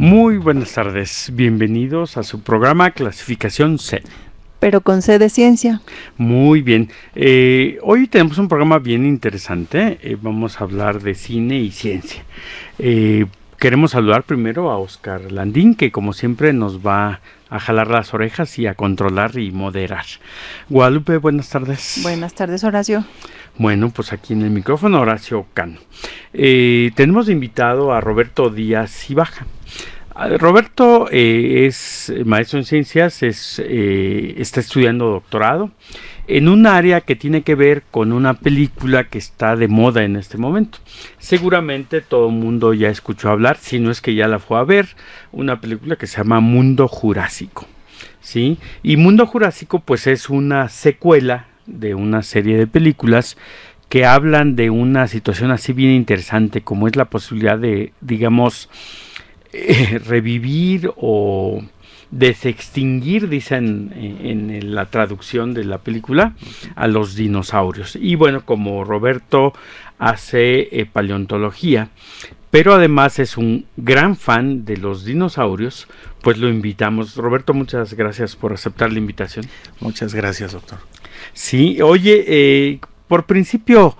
Muy buenas tardes, bienvenidos a su programa Clasificación C. Pero con C de ciencia. Muy bien. Eh, hoy tenemos un programa bien interesante. Eh, vamos a hablar de cine y ciencia. Eh, Queremos saludar primero a Oscar Landín, que como siempre nos va a jalar las orejas y a controlar y moderar. Guadalupe, buenas tardes. Buenas tardes, Horacio. Bueno, pues aquí en el micrófono, Horacio Cano. Eh, tenemos invitado a Roberto Díaz Ibaja. Ah, Roberto eh, es maestro en ciencias, es, eh, está estudiando doctorado en un área que tiene que ver con una película que está de moda en este momento. Seguramente todo el mundo ya escuchó hablar, si no es que ya la fue a ver, una película que se llama Mundo Jurásico. ¿sí? Y Mundo Jurásico pues es una secuela de una serie de películas que hablan de una situación así bien interesante como es la posibilidad de, digamos, revivir o desextinguir, dicen en, la traducción de la película, a los dinosaurios. Y bueno, como Roberto hace eh, paleontología, pero además es un gran fan de los dinosaurios, pues lo invitamos. Roberto, muchas gracias por aceptar la invitación. Muchas gracias, doctor. Sí, oye, eh, por principio,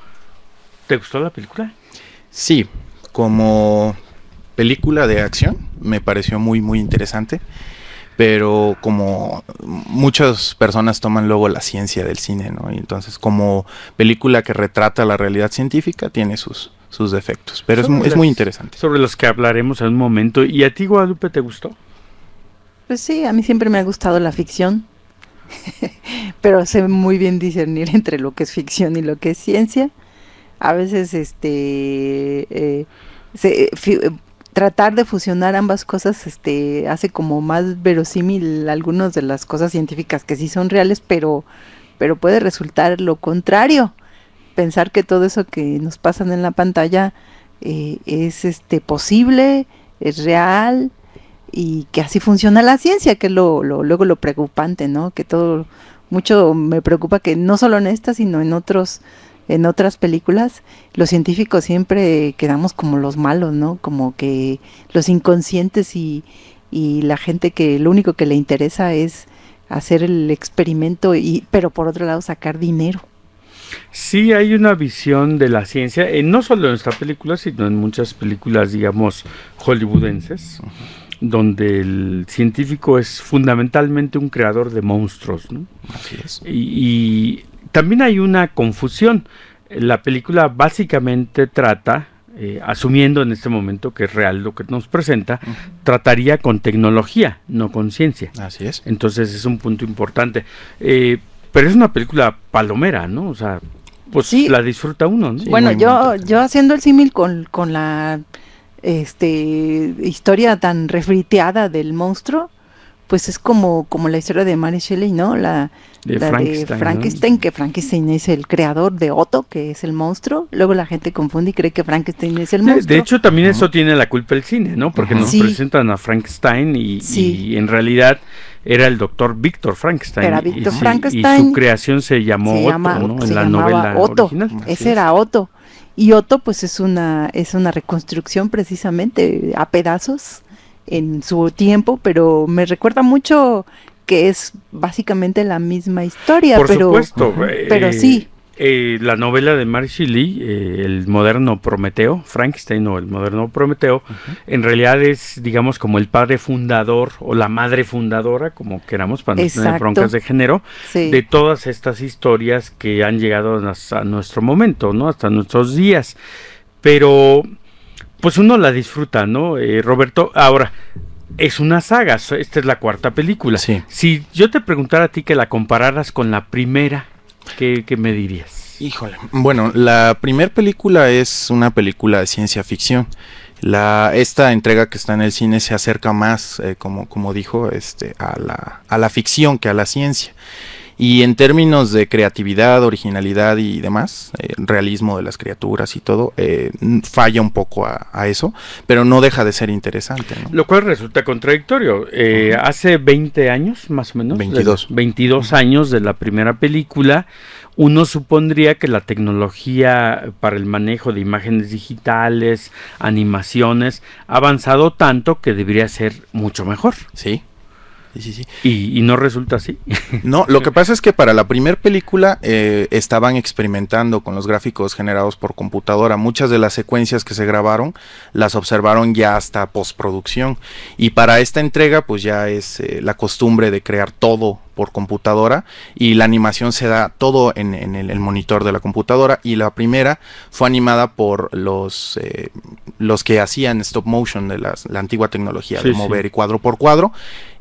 ¿te gustó la película? Sí, como película de acción me pareció muy, muy interesante pero como muchas personas toman luego la ciencia del cine, ¿no? Y entonces como película que retrata la realidad científica tiene sus, sus defectos, pero es, muy interesante. Sobre los que hablaremos en un momento. ¿Y a ti, Guadalupe, te gustó? Pues sí, a mí siempre me ha gustado la ficción, pero sé muy bien discernir entre lo que es ficción y lo que es ciencia. A veces, este... Eh, se, tratar de fusionar ambas cosas este, hace como más verosímil algunas de las cosas científicas que sí son reales, pero, pero puede resultar lo contrario. Pensar que todo eso que nos pasan en la pantalla eh, es este, posible, es real y que así funciona la ciencia, que es lo, lo, luego lo preocupante, ¿no? Que todo, mucho me preocupa que no solo en esta, sino en otros en otras películas, los científicos siempre quedamos como los malos, ¿no? Como que los inconscientes y, y la gente que lo único que le interesa es hacer el experimento y pero por otro lado sacar dinero. Sí hay una visión de la ciencia, eh, no solo en esta película, sino en muchas películas, digamos, hollywoodenses, donde el científico es fundamentalmente un creador de monstruos. ¿no? Así es. Y, y también hay una confusión. La película básicamente trata, eh, asumiendo en este momento que es real lo que nos presenta, trataría con tecnología, no con ciencia. Así es. Entonces es un punto importante. Eh, pero es una película palomera, ¿no? O sea, pues la disfruta uno. bueno, yo, yo haciendo el símil con, la este, historia tan refriteada del monstruo, pues es como, como la historia de Mary Shelley, ¿no? La de, Frankenstein, que Frankenstein es el creador de Otto, que es el monstruo. Luego la gente confunde y cree que Frankenstein es el monstruo. De, hecho, también eso tiene la culpa el cine, ¿no? Porque nos presentan a Frankenstein y, en realidad era el doctor Víctor Frankenstein. Era Víctor Frankenstein. Y su creación se llamó Otto, ¿no? En la novela Original. Ese era Otto. Y Otto, pues es una, es una reconstrucción precisamente a pedazos en su tiempo, pero me recuerda mucho que es básicamente la misma historia. Por supuesto, eh, pero sí. Eh, la novela de Mary Shelley, eh, El moderno Prometeo, Frankenstein o El moderno Prometeo, en realidad es, digamos, como el padre fundador o la madre fundadora, como queramos, para no tener broncas de género, de todas estas historias que han llegado hasta nuestro momento, ¿no? Hasta nuestros días. Pero pues uno la disfruta, ¿no? Eh, Roberto, ahora, es una saga, esta es la cuarta película. Si yo te preguntara a ti que la compararas con la primera, ¿qué, me dirías? Híjole, bueno, la primera película es una película de ciencia ficción. La, esta entrega que está en el cine se acerca más, eh, como, como dijo, este, a, la, a la ficción que a la ciencia. Y en términos de creatividad, originalidad y demás, realismo de las criaturas y todo, eh, falla un poco a, eso, pero no deja de ser interesante. ¿no? Lo cual resulta contradictorio. Eh, hace 20 años, más o menos, 22, 22 años de la primera película, uno supondría que la tecnología para el manejo de imágenes digitales, animaciones, ha avanzado tanto que debería ser mucho mejor. Sí. Y, no resulta así. no, lo que pasa es que para la primera película eh, estaban experimentando con los gráficos generados por computadora. Muchas de las secuencias que se grabaron las observaron ya hasta postproducción. Y para esta entrega, pues ya es eh, la costumbre de crear todo por computadora y la animación se da todo en, el, monitor de la computadora y la primera fue animada por los, eh, los que hacían stop motion de la antigua tecnología de mover y cuadro por cuadro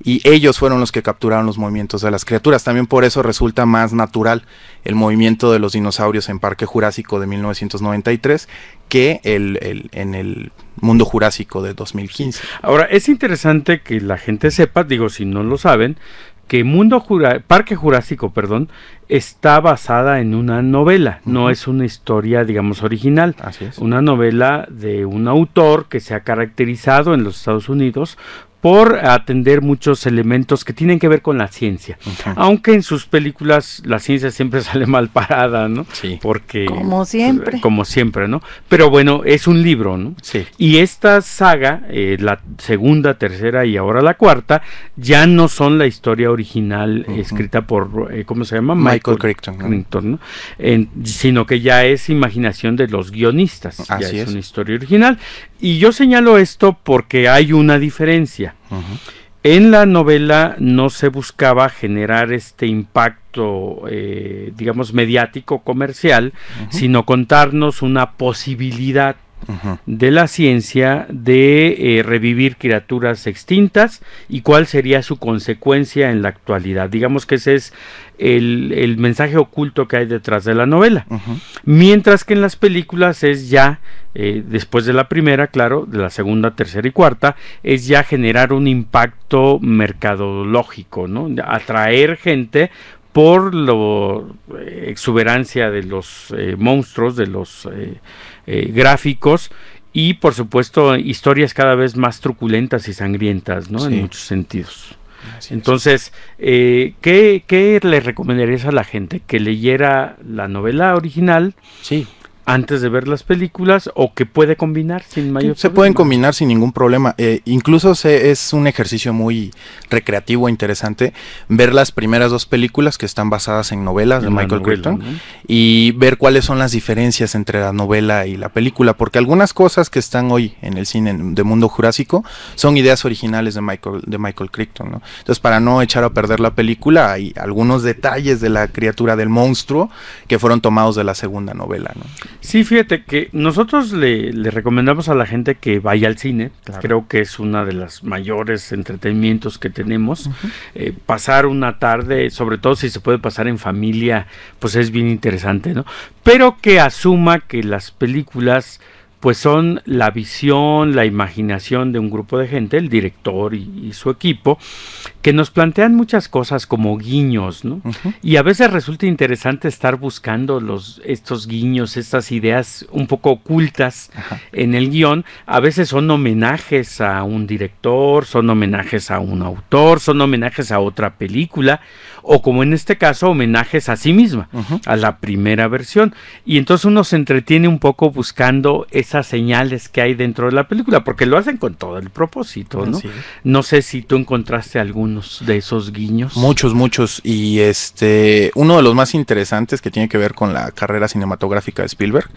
y ellos fueron los que capturaron los movimientos de las criaturas. También por eso resulta más natural el movimiento de los dinosaurios en Parque Jurásico de 1993 que el, el, en el mundo jurásico de 2015. Ahora, es interesante que la gente sepa, digo, si no lo saben, que Mundo Parque Jurásico, perdón, está basada en una novela, no es una historia, digamos, original. Así es. Una novela de un autor que se ha caracterizado en los Estados Unidos por atender muchos elementos que tienen que ver con la ciencia. Aunque en sus películas la ciencia siempre sale mal parada, ¿no? Sí. Porque como siempre. Pues, como siempre, ¿no? Pero bueno, es un libro, ¿no? Sí. Y esta saga, eh, la segunda, tercera y ahora la cuarta, ya no son la historia original escrita por eh, ¿cómo se llama? Michael, Crichton, ¿no? sino que ya es imaginación de los guionistas. Así es, es una historia original. Y yo señalo esto porque hay una diferencia. En la novela no se buscaba generar este impacto, eh, digamos, mediático, comercial, sino contarnos una posibilidad de la ciencia de eh, revivir criaturas extintas y cuál sería su consecuencia en la actualidad. Digamos que ese es el, mensaje oculto que hay detrás de la novela. Mientras que en las películas es ya, eh, después de la primera, claro, de la segunda, tercera y cuarta, es ya generar un impacto mercadológico, ¿no? Atraer gente por la eh, exuberancia de los monstruos, de los eh, gráficos y por supuesto historias cada vez más truculentas y sangrientas, ¿no? En muchos sentidos. Entonces, eh, ¿qué, ¿qué, le recomendarías a la gente? ¿Que leyera la novela original? Sí antes de ver las películas o que puede combinar sin mayor se pueden combinar sin ningún problema eh, incluso se, es un ejercicio muy recreativo e interesante ver las primeras dos películas que están basadas en novelas de Michael Crichton y ver cuáles son las diferencias entre la novela y la película porque algunas cosas que están hoy en el cine de Mundo Jurásico son ideas originales de Michael de Michael Crichton ¿no? entonces para no echar a perder la película hay algunos detalles de la criatura del monstruo que fueron tomados de la segunda novela ¿no? Sí, fíjate que nosotros le, recomendamos a la gente que vaya al cine. Creo que es una de las mayores entretenimientos que tenemos. Eh, pasar una tarde, sobre todo si se puede pasar en familia, pues es bien interesante, ¿no? Pero que asuma que las películas pues son la visión, la imaginación de un grupo de gente, el director y su equipo, que nos plantean muchas cosas como guiños, ¿no? Y a veces resulta interesante estar buscando los, estos guiños, estas ideas un poco ocultas en el guión. A veces son homenajes a un director, son homenajes a un autor, son homenajes a otra película, o como en este caso, homenajes a sí misma, a la primera versión. Y entonces uno se entretiene un poco buscando esas señales que hay dentro de la película, porque lo hacen con todo el propósito, ¿no? No sé si tú encontraste algún de esos guiños. Muchos, muchos. Y este, uno de los más interesantes que tiene que ver con la carrera cinematográfica de Spielberg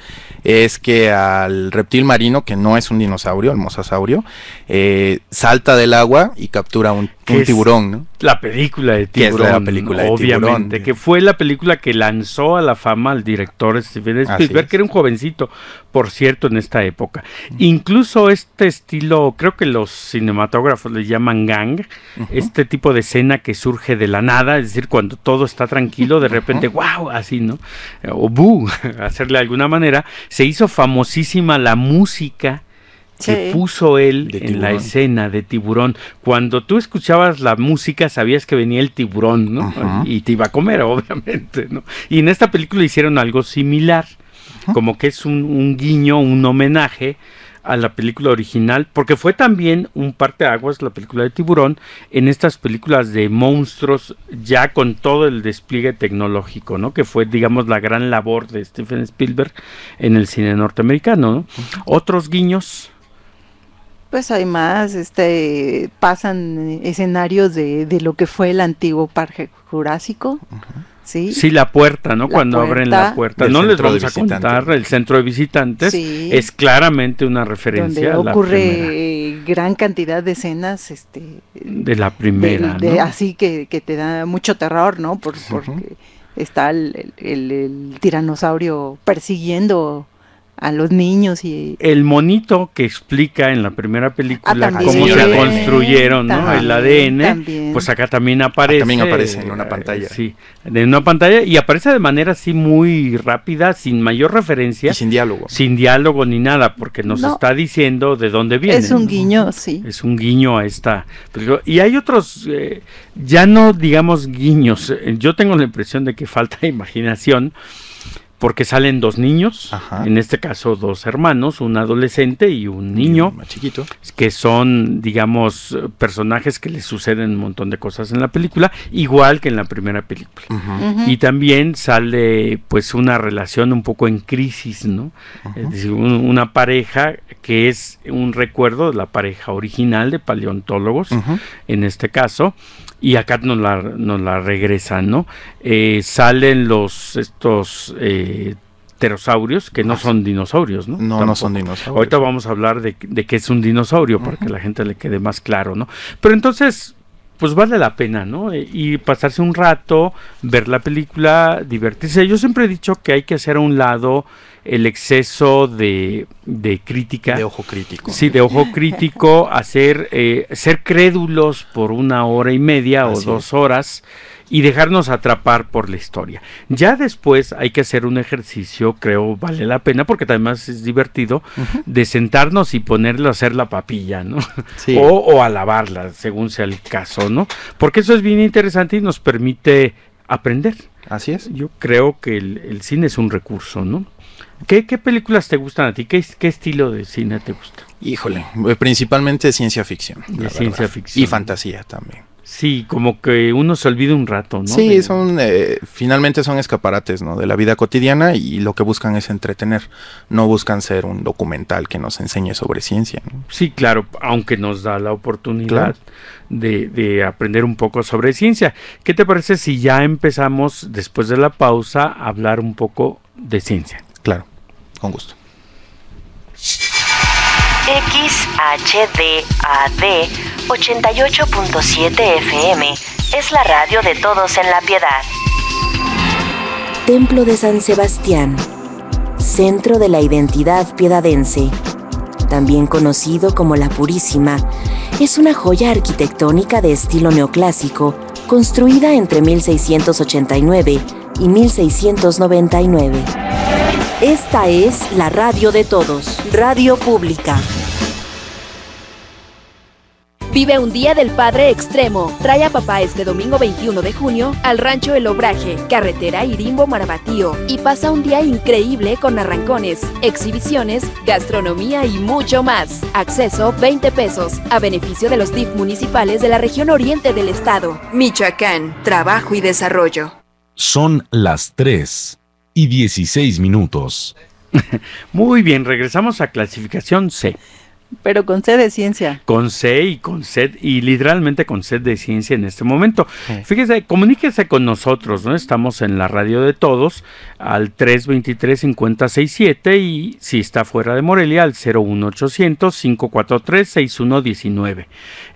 es que al reptil marino, que no es un dinosaurio, el mosasaurio, eh, salta del agua y captura un un tiburón, ¿no? La película de tiburón, la película obviamente, que fue la película que lanzó a la fama al director Steven Spielberg, que era un jovencito, por cierto, en esta época. Incluso este estilo, creo que los cinematógrafos le llaman gang, este tipo de escena que surge de la nada, es decir, cuando todo está tranquilo, de repente, ¡guau! wow, así, ¿no? O bu, hacerle de alguna manera, se hizo famosísima la música se puso él en la escena de tiburón. Cuando tú escuchabas la música sabías que venía el tiburón, ¿no? Y te iba a comer, obviamente, ¿no? Y en esta película hicieron algo similar, como que es un, guiño, un homenaje a la película original, porque fue también un parteaguas la película de Tiburón en estas películas de monstruos ya con todo el despliegue tecnológico, ¿no? Que fue, digamos, la gran labor de Steven Spielberg en el cine norteamericano, Otros guiños pues además este, pasan escenarios de, lo que fue el antiguo parque jurásico. ¿sí? ¿sí? la puerta, ¿no? Cuando abren la puerta. No les vamos a contar, el centro de visitantes es claramente una referencia. Donde ocurre gran cantidad de escenas este, de la primera. ¿no? Así que, que, te da mucho terror, ¿no? Porque está el tiranosaurio persiguiendo a los niños y el monito que explica en la primera película ah, cómo se construyeron ¿no? el ADN pues acá también aparece también aparece en una pantalla eh, sí en una pantalla y aparece de manera así muy rápida sin mayor referencia y sin diálogo sin diálogo ni nada porque nos está diciendo de dónde viene es un guiño sí es un guiño a esta y hay otros eh, ya no digamos guiños eh, yo tengo la impresión de que falta imaginación porque salen dos niños, en este caso dos hermanos, un adolescente y un niño, chiquito, que son, digamos, personajes que les suceden un montón de cosas en la película, igual que en la primera película. Y también sale, pues, una relación un poco en crisis, ¿no? Es decir, una pareja que es un recuerdo de la pareja original de paleontólogos, en este caso, y acá nos la, nos la regresan, ¿no? Eh, salen los, estos... Eh, ...terosaurios, pterosaurios que no ah, son dinosaurios, ¿no? No, no son dinosaurios. Ahorita vamos a hablar de, de qué es un dinosaurio para que la gente le quede más claro, ¿no? Pero entonces, pues vale la pena, ¿no? Eh, y pasarse un rato, ver la película, divertirse. Yo siempre he dicho que hay que hacer a un lado el exceso de, crítica. De ojo crítico. Sí, de ojo crítico, hacer, eh, ser crédulos por una hora y media o dos horas y dejarnos atrapar por la historia. Ya después hay que hacer un ejercicio, creo vale la pena, porque además es divertido, de sentarnos y ponerlo a hacer la papilla, ¿no? Sí. O, a lavarla, según sea el caso, ¿no? Porque eso es bien interesante y nos permite aprender. Así es. Yo creo que el, cine es un recurso, ¿no? ¿Qué, películas te gustan a ti? ¿Qué, ¿Qué, estilo de cine te gusta? Híjole, eh, principalmente ciencia ficción. ciencia ficción. Y fantasía también. Sí, como que uno se olvida un rato, ¿no? Sí, son, eh, finalmente son escaparates, ¿no? De la vida cotidiana y lo que buscan es entretener, no buscan ser un documental que nos enseñe sobre ciencia. Sí, claro, aunque nos da la oportunidad de, de aprender un poco sobre ciencia. ¿Qué te parece si ya empezamos, después de la pausa, a hablar un poco de ciencia? Claro, con gusto. XHDAD 88.7 FM es la radio de todos en la piedad. Templo de San Sebastián, centro de la identidad piedadense, también conocido como la Purísima, es una joya arquitectónica de estilo neoclásico construida entre 1689 y 1699. Esta es la radio de todos, radio pública. Vive un día del padre extremo. Trae a papá este domingo 21 de junio al rancho El Obraje, carretera Irimbo Marabatío y pasa un día increíble con arrancones, exhibiciones, gastronomía y mucho más. Acceso 20 pesos a beneficio de los DIF municipales de la región oriente del estado. Michoacán, trabajo y desarrollo. Son las 3 y 16 minutos. Muy bien, regresamos a clasificación C. Pero con sed de ciencia. Con C y con sed, y literalmente con sed de ciencia en este momento. Fíjese, comuníquese con nosotros, ¿no? Estamos en la radio de todos al 323-5067 y si está fuera de Morelia al 01800-543-6119.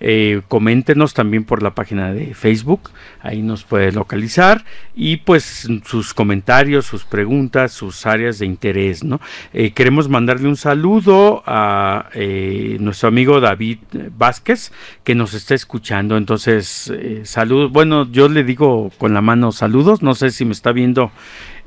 Eh, coméntenos también por la página de Facebook, ahí nos puede localizar y pues sus comentarios, sus preguntas, sus áreas de interés, ¿no? Eh, queremos mandarle un saludo a... Eh, eh, nuestro amigo David Vázquez que nos está escuchando. Entonces, eh, saludos. Bueno, yo le digo con la mano saludos. No sé si me está viendo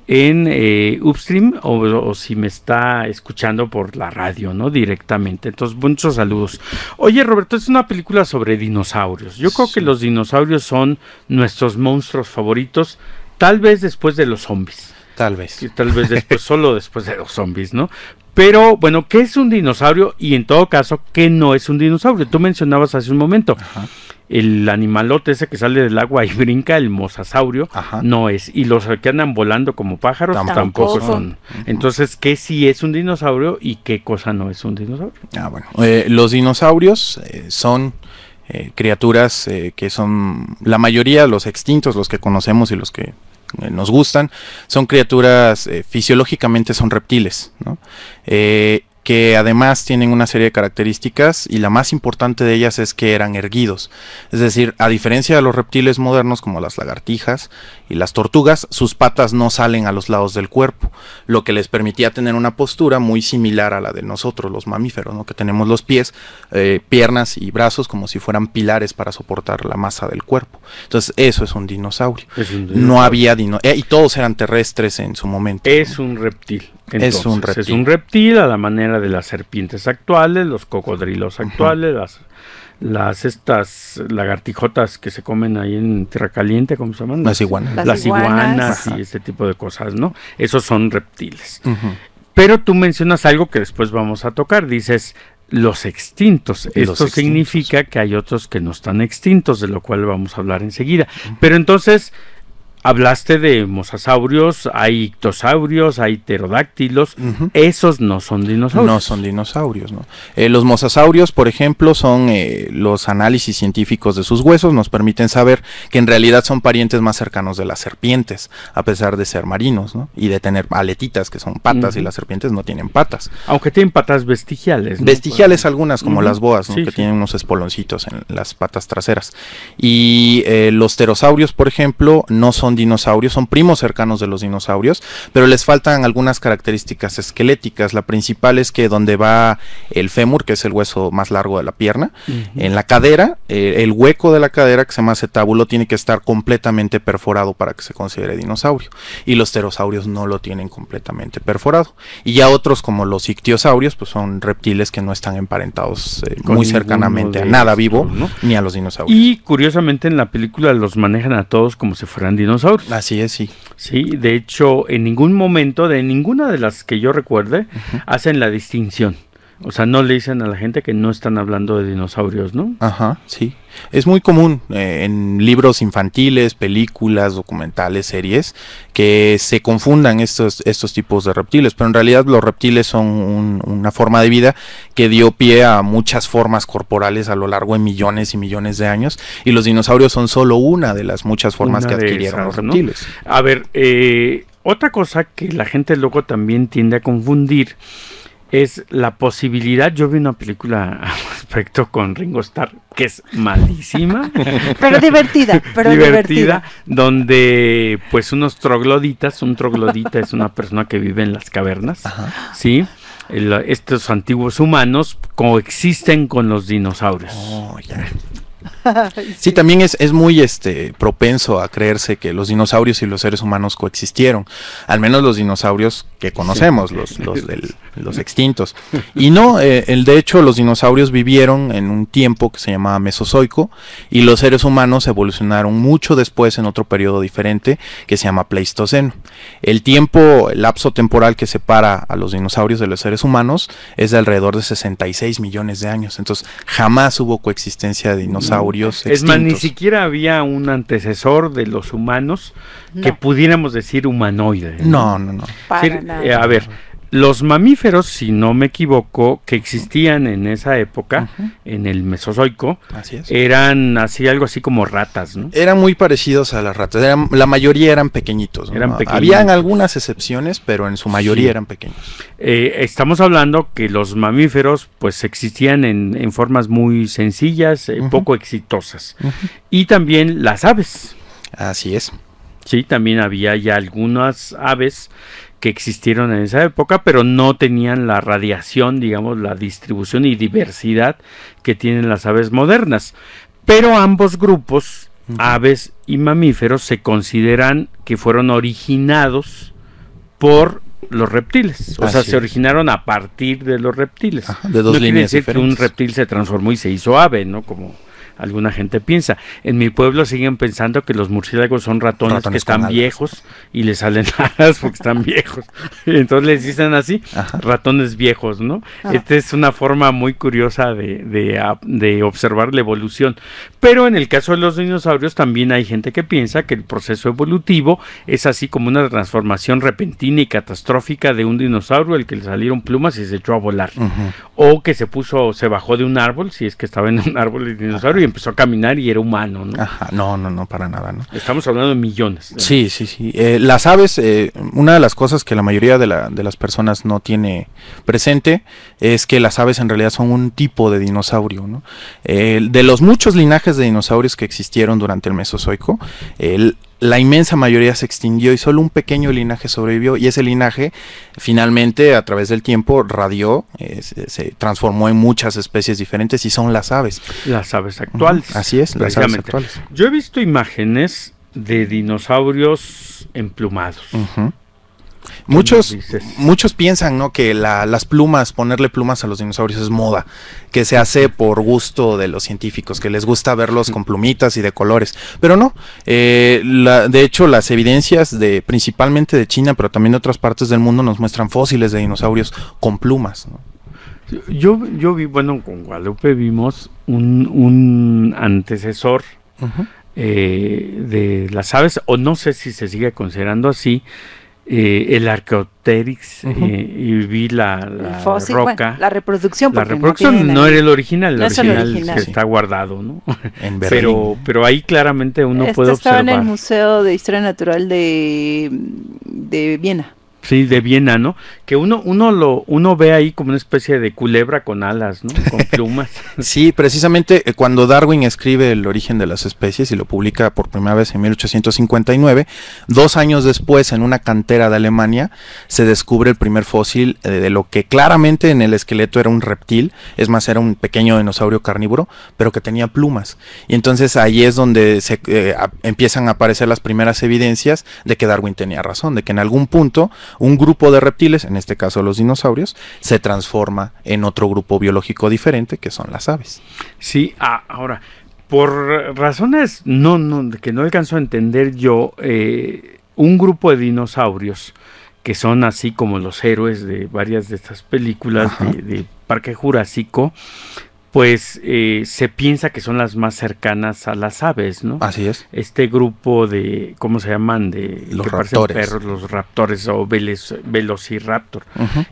en eh, Upstream o, si me está escuchando por la radio, ¿no? Directamente. Entonces, muchos saludos. Oye, Roberto, es una película sobre dinosaurios. Yo creo que los dinosaurios son nuestros monstruos favoritos, tal vez después de los zombies. Tal vez. Y tal vez después, solo después de los zombies, ¿no? Pero bueno, ¿qué es un dinosaurio? Y en todo caso, ¿qué no es un dinosaurio? Tú mencionabas hace un momento. El animalote ese que sale del agua y brinca, el mosasaurio, no es. Y los que andan volando como pájaros tampoco, son. Entonces, ¿qué sí es un dinosaurio y qué cosa no es un dinosaurio? Ah, bueno. Eh, los dinosaurios eh, son eh, criaturas que son la mayoría, los extintos, los que conocemos y los que eh, nos gustan, son criaturas eh, fisiológicamente son reptiles, ¿no? Eh, que además tienen una serie de características y la más importante de ellas es que eran erguidos. Es decir, a diferencia de los reptiles modernos como las lagartijas y las tortugas, sus patas no salen a los lados del cuerpo, lo que les permitía tener una postura muy similar a la de nosotros, los mamíferos, ¿no? que tenemos los pies, eh, piernas y brazos como si fueran pilares para soportar la masa del cuerpo. Entonces, eso es un dinosaurio. No había dinosaurio. Eh, y todos eran terrestres en su momento. Es un reptil es, un reptil. es un reptil a la manera de las serpientes actuales, los cocodrilos actuales, las estas lagartijotas que se comen ahí en tierra caliente, ¿cómo se llaman? Las iguanas. Las, iguanas, y este tipo de cosas, ¿no? Esos son reptiles. Pero tú mencionas algo que después vamos a tocar, dices los extintos. Esto significa que hay otros que no están extintos, de lo cual vamos a hablar enseguida. Pero entonces, Hablaste de mosasaurios, hay ictosaurios, hay pterodáctilos. Esos no son dinosaurios. No son dinosaurios, ¿no? Eh, los mosasaurios, por ejemplo, son eh, los análisis científicos de sus huesos, nos permiten saber que en realidad son parientes más cercanos de las serpientes, a pesar de ser marinos, ¿no? Y de tener aletitas, que son patas, y las serpientes no tienen patas. Aunque tienen patas vestigiales. Vestigiales algunas, como las boas, que tienen unos espoloncitos en las patas traseras. Y eh, los pterosaurios, por ejemplo, no son dinosaurios, son primos cercanos de los dinosaurios, pero les faltan algunas características esqueléticas. La principal es que donde va el fémur, que es el hueso más largo de la pierna, en la cadera, eh, el hueco de la cadera, que se llama acetábulo, tiene que estar completamente perforado para que se considere dinosaurio. Y los pterosaurios no lo tienen completamente perforado. Y ya otros como los ictiosaurios, pues son reptiles que no están emparentados eh, muy cercanamente a nada vivo, ni a los dinosaurios. Y curiosamente en la película los manejan a todos como si fueran dinosaurios. Así es, sí. Sí, de hecho, en ningún momento, de ninguna de las que yo recuerde, hacen la distinción o sea, no le dicen a la gente que no están hablando de dinosaurios, ¿no? Ajá, sí. Es muy común eh, en libros infantiles, películas, documentales, series, que se confundan estos, estos tipos de reptiles, pero en realidad los reptiles son una forma de vida que dio pie a muchas formas corporales a lo largo de millones y millones de años, y los dinosaurios son solo una de las muchas formas que adquirieron los reptiles. A ver, eh, otra cosa que la gente luego también tiende a confundir es la posibilidad. Yo vi una película al respecto con Ringo Starr que es malísima, pero divertida, pero divertida, donde pues unos trogloditas, un troglodita es una persona que vive en las cavernas, sí. estos antiguos humanos coexisten con los dinosaurios. Oh, sí. también es, muy este, propenso a creerse que los dinosaurios y los seres humanos coexistieron, al menos los dinosaurios que conocemos, los, los, extintos. Y no, eh, el, de hecho los dinosaurios vivieron en un tiempo que se llamaba Mesozoico y los seres humanos evolucionaron mucho después en otro periodo diferente que se llama Pleistoceno. El tiempo, el lapso temporal que separa a los dinosaurios de los seres humanos es de alrededor de 66 millones de años, entonces jamás hubo coexistencia de mm. dinosaurios es más, ni siquiera había un antecesor de los humanos que pudiéramos decir humanoide. No, no, no. Eh, a ver los mamíferos, si no me equivoco, que existían en esa época, en el Mesozoico, eran así algo así como ratas, ¿no? Eran muy parecidos a las ratas, la mayoría eran ah, pequeñitos, Habían algunas excepciones, pero en su mayoría eran pequeños. Eh, estamos hablando que los mamíferos pues existían en, formas muy sencillas, eh, poco exitosas. Y también las aves. Así es. Sí, también había ya algunas aves que existieron en esa época, pero no tenían la radiación, digamos, la distribución y diversidad que tienen las aves modernas. Pero ambos grupos, aves y mamíferos, se consideran que fueron originados por los reptiles. O sea, se originaron a partir de los reptiles. de quiere decir que un reptil se transformó y se hizo ave, ¿no? Como alguna gente piensa. En mi pueblo siguen pensando que los murciélagos son ratones, que están viejos y les salen alas porque están viejos. Entonces les dicen así, ratones viejos, ¿no? Ah. Esta es una forma muy curiosa de, de, observar la evolución. Pero en el caso de los dinosaurios también hay gente que piensa que el proceso evolutivo es así como una transformación repentina y catastrófica de un dinosaurio al que le salieron plumas y se echó a volar. O que se puso, se bajó de un árbol, si es que estaba en un árbol el dinosaurio, empezó a caminar y era humano, ¿no? Ajá, no, no, no, para nada, ¿no? Estamos hablando de millones. Sí, sí, sí. Eh, las aves, eh, una de las cosas que la mayoría de, las personas no tiene presente es que las aves en realidad son un tipo de dinosaurio, ¿no? Eh, de los muchos linajes de dinosaurios que existieron durante el Mesozoico, el, la inmensa mayoría se extinguió y solo un pequeño linaje sobrevivió y ese linaje finalmente a través del tiempo radió, eh, se, transformó en muchas especies diferentes y son las aves. Las aves actuales. Así es, las aves actuales. Yo he visto imágenes de dinosaurios emplumados. Ajá. Muchos, muchos piensan que las plumas, ponerle plumas a los dinosaurios es moda, que se hace por gusto de los científicos, que les gusta verlos con plumitas y de colores. Pero no, eh, de hecho las evidencias de principalmente de China, pero también de otras partes del mundo nos muestran fósiles de dinosaurios con plumas. Yo, yo vi, bueno, con Guadalupe vimos un, un antecesor eh, de las aves, o no sé si se sigue considerando así, eh, el Archaeopteryx eh, y vi la, roca. la reproducción. La reproducción no, era el original, el original, está guardado, ¿no? pero, pero ahí claramente uno este puede observar. Estaba en el Museo de Historia Natural de, de Viena. Sí, de Viena, ¿no? que uno, uno lo, uno ve ahí como una especie de culebra con alas, ¿no? Con plumas. sí, precisamente eh, cuando Darwin escribe El origen de las especies y lo publica por primera vez en 1859, dos años después, en una cantera de Alemania, se descubre el primer fósil eh, de, lo que claramente en el esqueleto era un reptil, es más, era un pequeño dinosaurio carnívoro, pero que tenía plumas. Y entonces ahí es donde se eh, empiezan a aparecer las primeras evidencias de que Darwin tenía razón, de que en algún punto un grupo de reptiles, en en este caso los dinosaurios, se transforma en otro grupo biológico diferente que son las aves. Sí, ah, ahora, por razones no, no, que no alcanzo a entender yo, eh, un grupo de dinosaurios que son así como los héroes de varias de estas películas de, Parque Jurásico, pues eh, se piensa que son las más cercanas a las aves, ¿no? Así es. Este grupo de, ¿cómo se llaman? De los raptores. Perros, los raptores o velociraptor,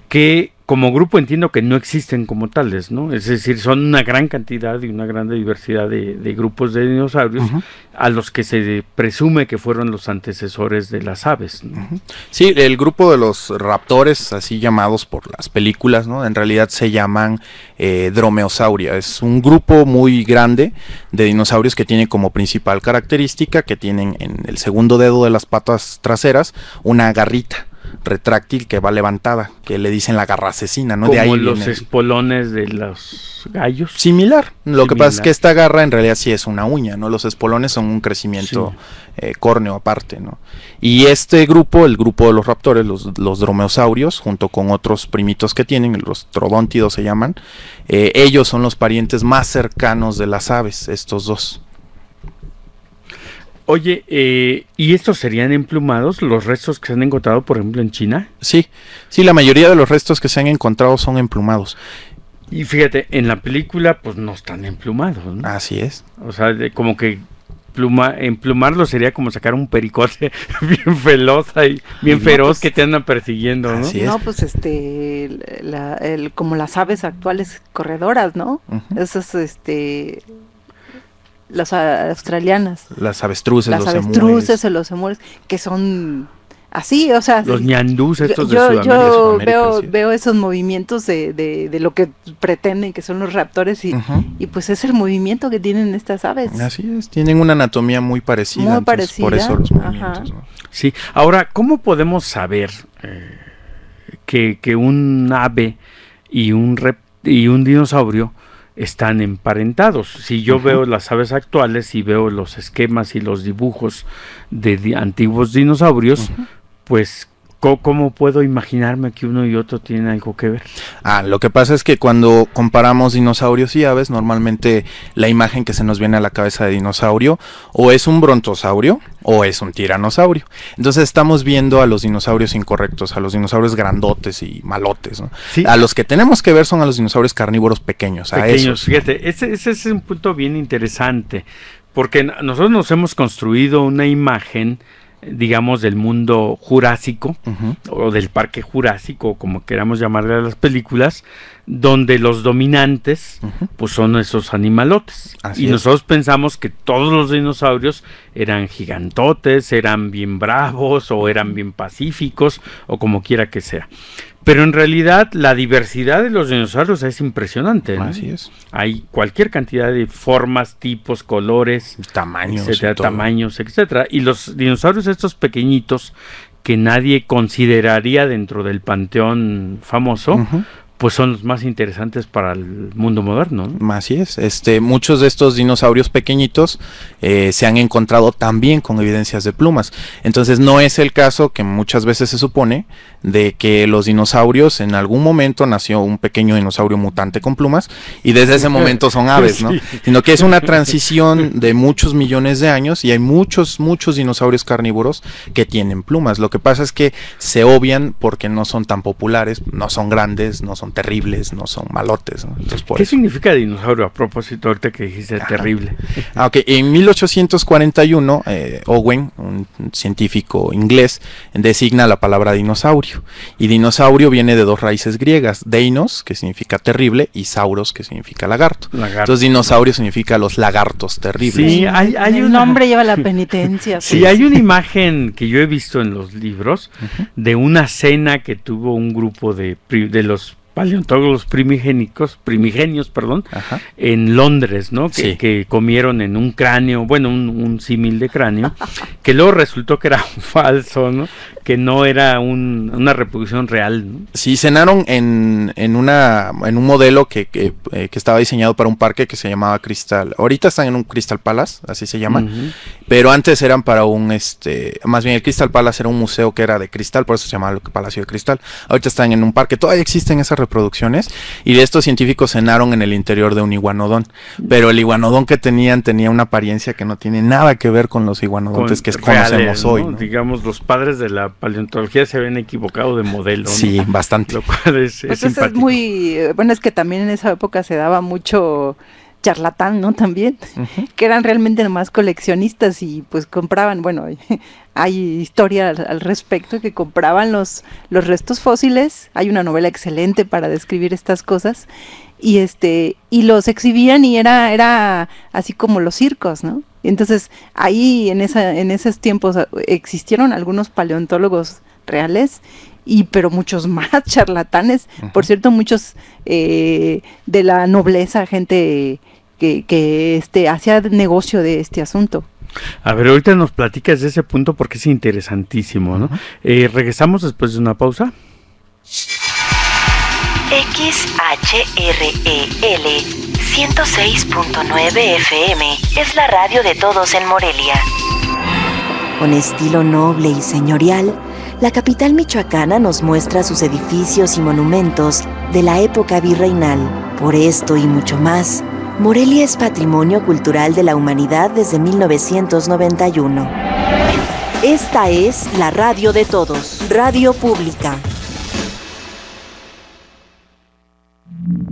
que como grupo entiendo que no existen como tales, ¿no? Es decir, son una gran cantidad y una gran diversidad de, grupos de dinosaurios a los que se presume que fueron los antecesores de las aves. ¿no? Sí, el grupo de los raptores, así llamados por las películas, ¿no? En realidad se llaman eh, dromeosauria. Es un grupo muy grande de dinosaurios que tiene como principal característica que tienen en el segundo dedo de las patas traseras una garrita retráctil que va levantada, que le dicen la garra asesina, ¿no? Como de ahí los espolones de los gallos. Similar. Lo que pasa es que esta garra en realidad sí es una uña, ¿no? Los espolones son un crecimiento eh, córneo aparte, ¿no? Y este grupo, el grupo de los raptores, los, dromeosaurios, junto con otros primitos que tienen, los trodóntidos se llaman, eh, ellos son los parientes más cercanos de las aves, estos dos. Oye, eh, ¿y estos serían emplumados los restos que se han encontrado, por ejemplo, en China? Sí, sí, la mayoría de los restos que se han encontrado son emplumados. Y fíjate, en la película pues no están emplumados. Así es. O sea, como que pluma, emplumarlo sería como sacar un pericote bien feroz pues, que te anda persiguiendo, ¿no? No, pues este, como las aves actuales corredoras, ¿no? Eso es este, las australianas. Las avestruces, los las los avestruces, los emules, que son así, o sea. Los ñandús estos de Sudamérica. Yo veo, esos movimientos de, lo que pretenden que son los raptores y, pues es el movimiento que tienen estas aves. Así es, tienen una anatomía muy parecida. Muy parecida. Por eso los movimientos. Sí, ahora, ¿cómo podemos saber eh, que, que, un ave y un, y un dinosaurio están emparentados. Si yo veo las aves actuales y veo los esquemas y los dibujos de antiguos dinosaurios, pues ¿Cómo puedo imaginarme que uno y otro tienen algo que ver? Ah, lo que pasa es que cuando comparamos dinosaurios y aves, normalmente la imagen que se nos viene a la cabeza de dinosaurio o es un brontosaurio o es un tiranosaurio. Entonces estamos viendo a los dinosaurios incorrectos, a los dinosaurios grandotes y malotes. ¿no? A los que tenemos que ver son a los dinosaurios carnívoros pequeños. A pequeños, fíjate, ese, ese es un punto bien interesante, porque nosotros nos hemos construido una imagen digamos, del mundo jurásico o del parque jurásico, como queramos llamarle a las películas, donde los dominantes pues son esos animalotes. y nosotros pensamos que todos los dinosaurios eran gigantotes, eran bien bravos o eran bien pacíficos o como quiera que sea. Pero en realidad la diversidad de los dinosaurios es impresionante. Así es. Hay cualquier cantidad de formas, tipos, colores, tamaños, etcétera, tamaños, etcétera. Y los dinosaurios estos pequeñitos que nadie consideraría dentro del panteón famoso, pues son los más interesantes para el mundo moderno. ¿no? Así es. Este, muchos de estos dinosaurios pequeñitos eh, se han encontrado también con evidencias de plumas. Entonces no es el caso que muchas veces se supone de que los dinosaurios en algún momento nació un pequeño dinosaurio mutante con plumas y desde ese momento son aves, ¿no? Sino que es una transición de muchos millones de años y hay muchos, muchos dinosaurios carnívoros que tienen plumas. Lo que pasa es que se obvian porque no son tan populares, no son grandes, no son terribles, no son malotes. ¿Qué significa dinosaurio a propósito de que dijiste ah, terrible? Ah, en 1841, eh, Owen, un científico inglés, designa la palabra dinosaurio. Y dinosaurio viene de dos raíces griegas, deinos, que significa terrible, y sauros, que significa lagarto. Entonces dinosaurio significa los lagartos terribles. Sí, hay, un El nombre lleva la penitencia. Sí, hay una imagen que yo he visto en los libros de una cena que tuvo un grupo de, de los paleontólogos primigénicos, primigenios, perdón, en Londres, ¿no? Que, comieron en un cráneo, bueno, un, un símil de cráneo, que luego resultó que era falso, ¿no? que no era una reproducción real. ¿no? Sí, cenaron en, una, en un modelo eh, que, estaba diseñado para un parque que se llamaba Crystal. Ahorita están en un Crystal Palace, así se llama. Pero antes eran para un, este, más bien el Crystal Palace era un museo que era de cristal, por eso se llamaba Palacio de Cristal. Ahorita están en un parque, todavía existen esas reproducciones. Y de estos científicos cenaron en el interior de un iguanodón. Pero el iguanodón que tenían tenía una apariencia que no tiene nada que ver con los iguanodontes que conocemos hoy. Digamos, los padres de la paleontología se habían equivocado de modelo. Sí, bastante. Lo cual es, pues muy. Eh, bueno, es que también en esa época se daba mucho charlatán, ¿no? También, que eran realmente nomás coleccionistas y pues compraban, bueno, hay historia al, respecto, que compraban los, los restos fósiles, hay una novela excelente para describir estas cosas, y este, y los exhibían y era, era así como los circos, ¿no? Entonces, ahí en, en esos tiempos existieron algunos paleontólogos reales y pero muchos más charlatanes, por cierto, muchos eh, de la nobleza, gente que, este, hacía negocio de este asunto. A ver, ahorita nos platicas de ese punto porque es interesantísimo, ¿no? Eh, regresamos después de una pausa. XHREL 106.9 FM es la radio de todos en Morelia. Con estilo noble y señorial, la capital michoacana nos muestra sus edificios y monumentos de la época virreinal. Por esto y mucho más, Morelia es Patrimonio Cultural de la Humanidad desde 1991. Esta es la radio de todos, radio pública,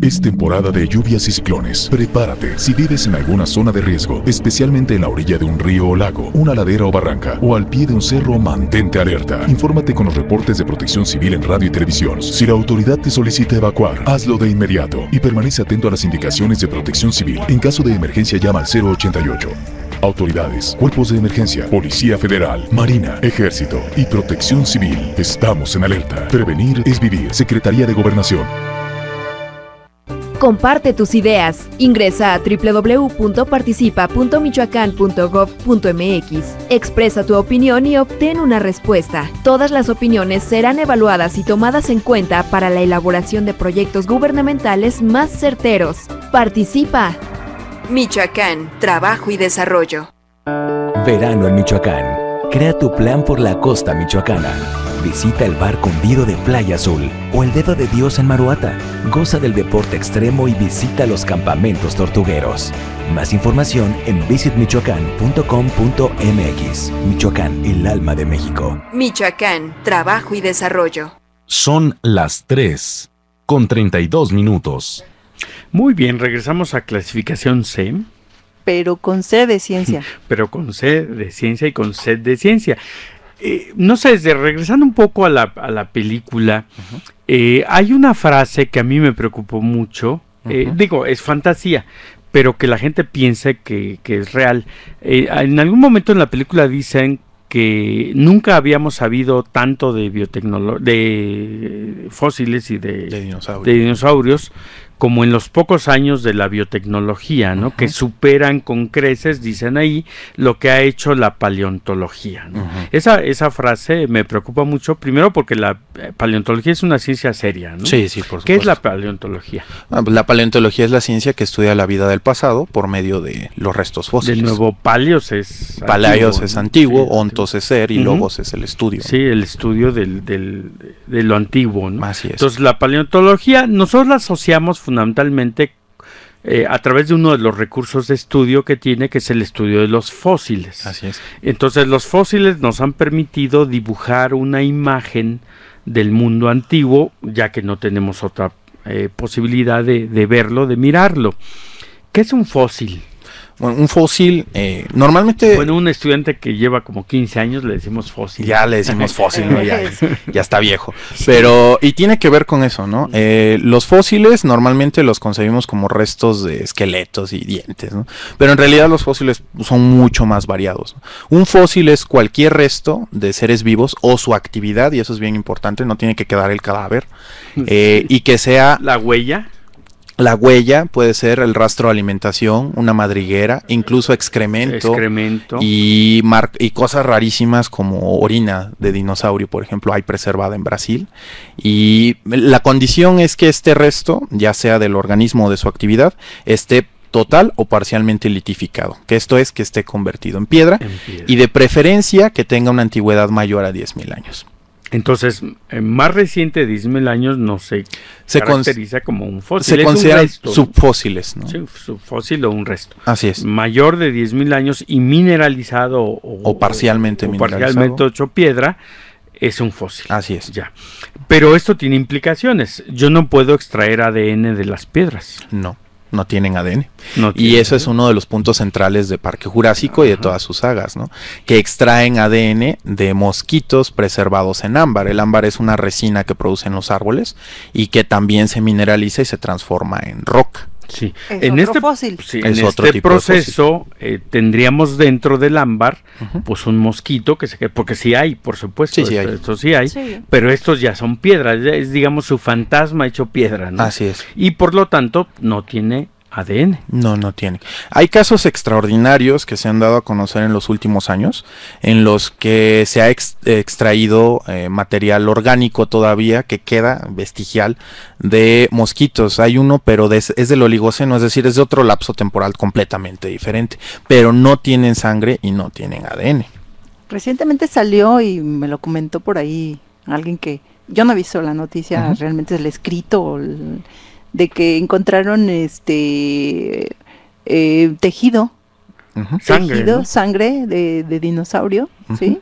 Es temporada de lluvias y ciclones. Prepárate. Si vives en alguna zona de riesgo, especialmente en la orilla de un río o lago, una ladera o barranca, o al pie de un cerro, mantente alerta. Infórmate con los reportes de protección civil en radio y televisión. Si la autoridad te solicita evacuar, hazlo de inmediato y permanece atento a las indicaciones de protección civil. En caso de emergencia, llama al 088. Autoridades, cuerpos de emergencia, Policía Federal, Marina, Ejército y Protección Civil. Estamos en alerta. Prevenir es vivir. Secretaría de Gobernación comparte tus ideas. Ingresa a www.participa.michoacán.gov.mx. Expresa tu opinión y obtén una respuesta. Todas las opiniones serán evaluadas y tomadas en cuenta para la elaboración de proyectos gubernamentales más certeros. Participa. Michoacán, Trabajo y Desarrollo. Verano en Michoacán. Crea tu plan por la costa michoacana. Visita el bar Condido de Playa Azul o el Dedo de Dios en Maruata. Goza del deporte extremo y visita los campamentos tortugueros. Más información en visitmichoacán.com.mx. Michoacán, el alma de México. Michoacán, trabajo y desarrollo. Son las 3 con 32 minutos. Muy bien, regresamos a clasificación C pero con sed de ciencia. Pero con sed de ciencia y con sed de ciencia. Eh, no sé, desde, regresando un poco a la, película, eh, hay una frase que a mí me preocupó mucho. Eh, digo, es fantasía, pero que la gente piense que, es real. en algún momento en la película dicen que nunca habíamos sabido tanto de biotecnología, de fósiles y de dinosaurios como en los pocos años de la biotecnología, ¿no? Que superan con creces, dicen ahí, lo que ha hecho la paleontología. ¿no? esa, esa frase me preocupa mucho, primero porque la eh, paleontología es una ciencia seria, ¿no? Sí, sí, por supuesto. ¿Qué es la paleontología? Ah, pues, la paleontología es la ciencia que estudia la vida del pasado por medio de los restos fósiles. De nuevo, palios es... Paleos es antiguo, ontos es ser y logos es el estudio. Sí, el estudio del, de lo antiguo, ¿no? Así es. Entonces, la paleontología, nosotros la asociamos fundamentalmente eh, a través de uno de los recursos de estudio que tiene, que es el estudio de los fósiles. Así es. Entonces los fósiles nos han permitido dibujar una imagen del mundo antiguo, ya que no tenemos otra eh, posibilidad de, de, verlo, de mirarlo. ¿Qué es un fósil? un fósil, eh, normalmente... Bueno, un estudiante que lleva como 15 años le decimos fósil. Ya le decimos fósil, ya, está viejo. Pero, y tiene que ver con eso, ¿no? Eh, los fósiles normalmente los concebimos como restos de esqueletos y dientes, ¿no? Pero en realidad los fósiles son mucho más variados. Un fósil es cualquier resto de seres vivos o su actividad, y eso es bien importante, no tiene que quedar el cadáver, eh, y que sea... La huella la huella puede ser el rastro de alimentación, una madriguera, incluso excremento, Y, cosas rarísimas como orina de dinosaurio, por ejemplo, hay preservada en Brasil. Y la condición es que este resto, ya sea del organismo o de su actividad, esté total o parcialmente litificado, que esto es que esté convertido en piedra, en piedra. y de preferencia que tenga una antigüedad mayor a 10.000 años. Entonces, eh, más reciente de 10.000 años no se, se caracteriza como un fósil. Se consideran subfósiles, ¿no? Sí, subfósil o un resto. Así es. Mayor de 10.000 años y mineralizado o, parcialmente mineralizado. Parcialmente hecho piedra es un fósil. Así es. Ya. Pero esto tiene implicaciones. Yo no puedo extraer ADN de las piedras. No no tienen ADN. Y eso es uno de los puntos centrales de Parque Jurásico y de todas sus sagas, ¿no? Que extraen ADN de mosquitos preservados en ámbar. El ámbar es una resina que producen los árboles y que también se mineraliza y se transforma en roca. Sí, en este, proceso tendríamos dentro del ámbar pues un mosquito que se porque sí hay, por supuesto, sí hay. pero estos ya son piedras, es digamos su fantasma hecho piedra, ¿no? Así es. Y por lo tanto no tiene ADN. No, no tiene. Hay casos extraordinarios que se han dado a conocer en los últimos años, en los que se ha extraído eh, material orgánico todavía que queda vestigial de mosquitos. Hay uno, pero es del oligoceno, es decir, es de otro lapso temporal completamente diferente, pero no tienen sangre y no tienen ADN. Recientemente salió y me lo comentó por ahí alguien que yo no he visto la noticia, realmente el escrito de que encontraron este eh, tejido, sangre, sangre de, de dinosaurio, ¿sí?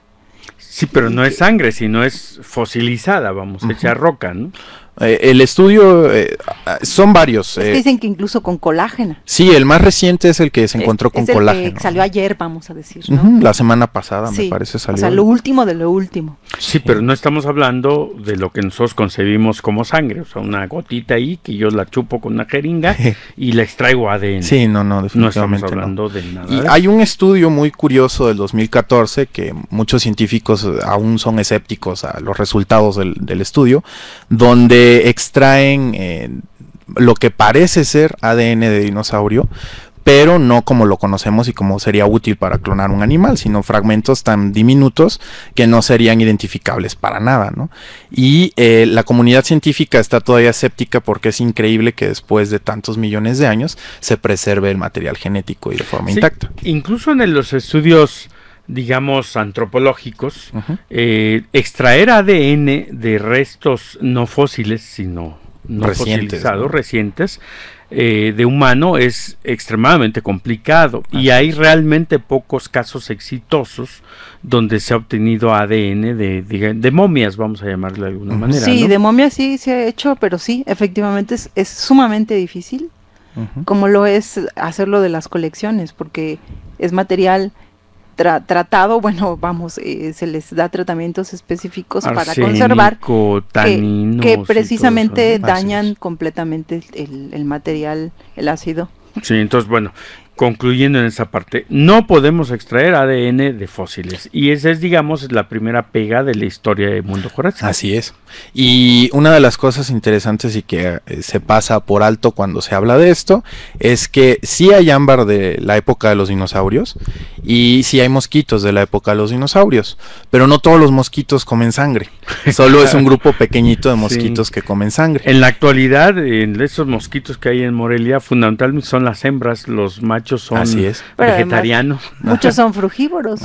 Sí, pero no es sangre, sino es fosilizada, vamos, hecha roca, ¿no? Eh, el estudio eh, son varios. Eh. dicen que incluso con colágena. Sí, el más reciente es el que se encontró con es colágeno. salió ayer, vamos a decir. la semana pasada, me parece, salió. O sea, lo último de lo último. Sí, pero no estamos hablando de lo que nosotros concebimos como sangre, o sea, una gotita ahí que yo la chupo con una jeringa y la extraigo ADN. Sí, no, no, definitivamente. No estamos hablando de nada. Y hay un estudio muy curioso del 2014 que muchos científicos aún son escépticos a los resultados del, del estudio, donde extraen eh, lo que parece ser ADN de dinosaurio, pero no como lo conocemos y como sería útil para clonar un animal, sino fragmentos tan diminutos que no serían identificables para nada. Y eh, la comunidad científica está todavía escéptica porque es increíble que después de tantos millones de años se preserve el material genético y de forma intacta. Incluso en los estudios digamos, antropológicos, eh, extraer ADN de restos no fósiles, sino no recientes, fosilizados, recientes, eh, de humano es extremadamente complicado y hay realmente pocos casos exitosos donde se ha obtenido ADN de, momias, vamos a llamarle de alguna manera. Sí, de momias sí se ha hecho, pero sí, efectivamente es, es sumamente difícil, como lo es hacerlo de las colecciones, porque es material tratado, bueno, vamos, eh, se les da tratamientos específicos para conservar que, precisamente dañan completamente el, el material, el ácido. Sí, entonces bueno, concluyendo en esa parte, no podemos extraer ADN de fósiles. Y esa es, digamos, la primera pega de la historia del mundo jurásico. Así es. Y una de las cosas interesantes y que eh, se pasa por alto cuando se habla de esto es que sí hay ámbar de la época de los dinosaurios y sí hay mosquitos de la época de los dinosaurios, pero no todos los mosquitos comen sangre. Solo es un grupo pequeñito de mosquitos que comen sangre. En la actualidad, de esos mosquitos que hay en Morelia, fundamentalmente son las hembras, los machos muchos son Así vegetarianos. muchos son frugívoros.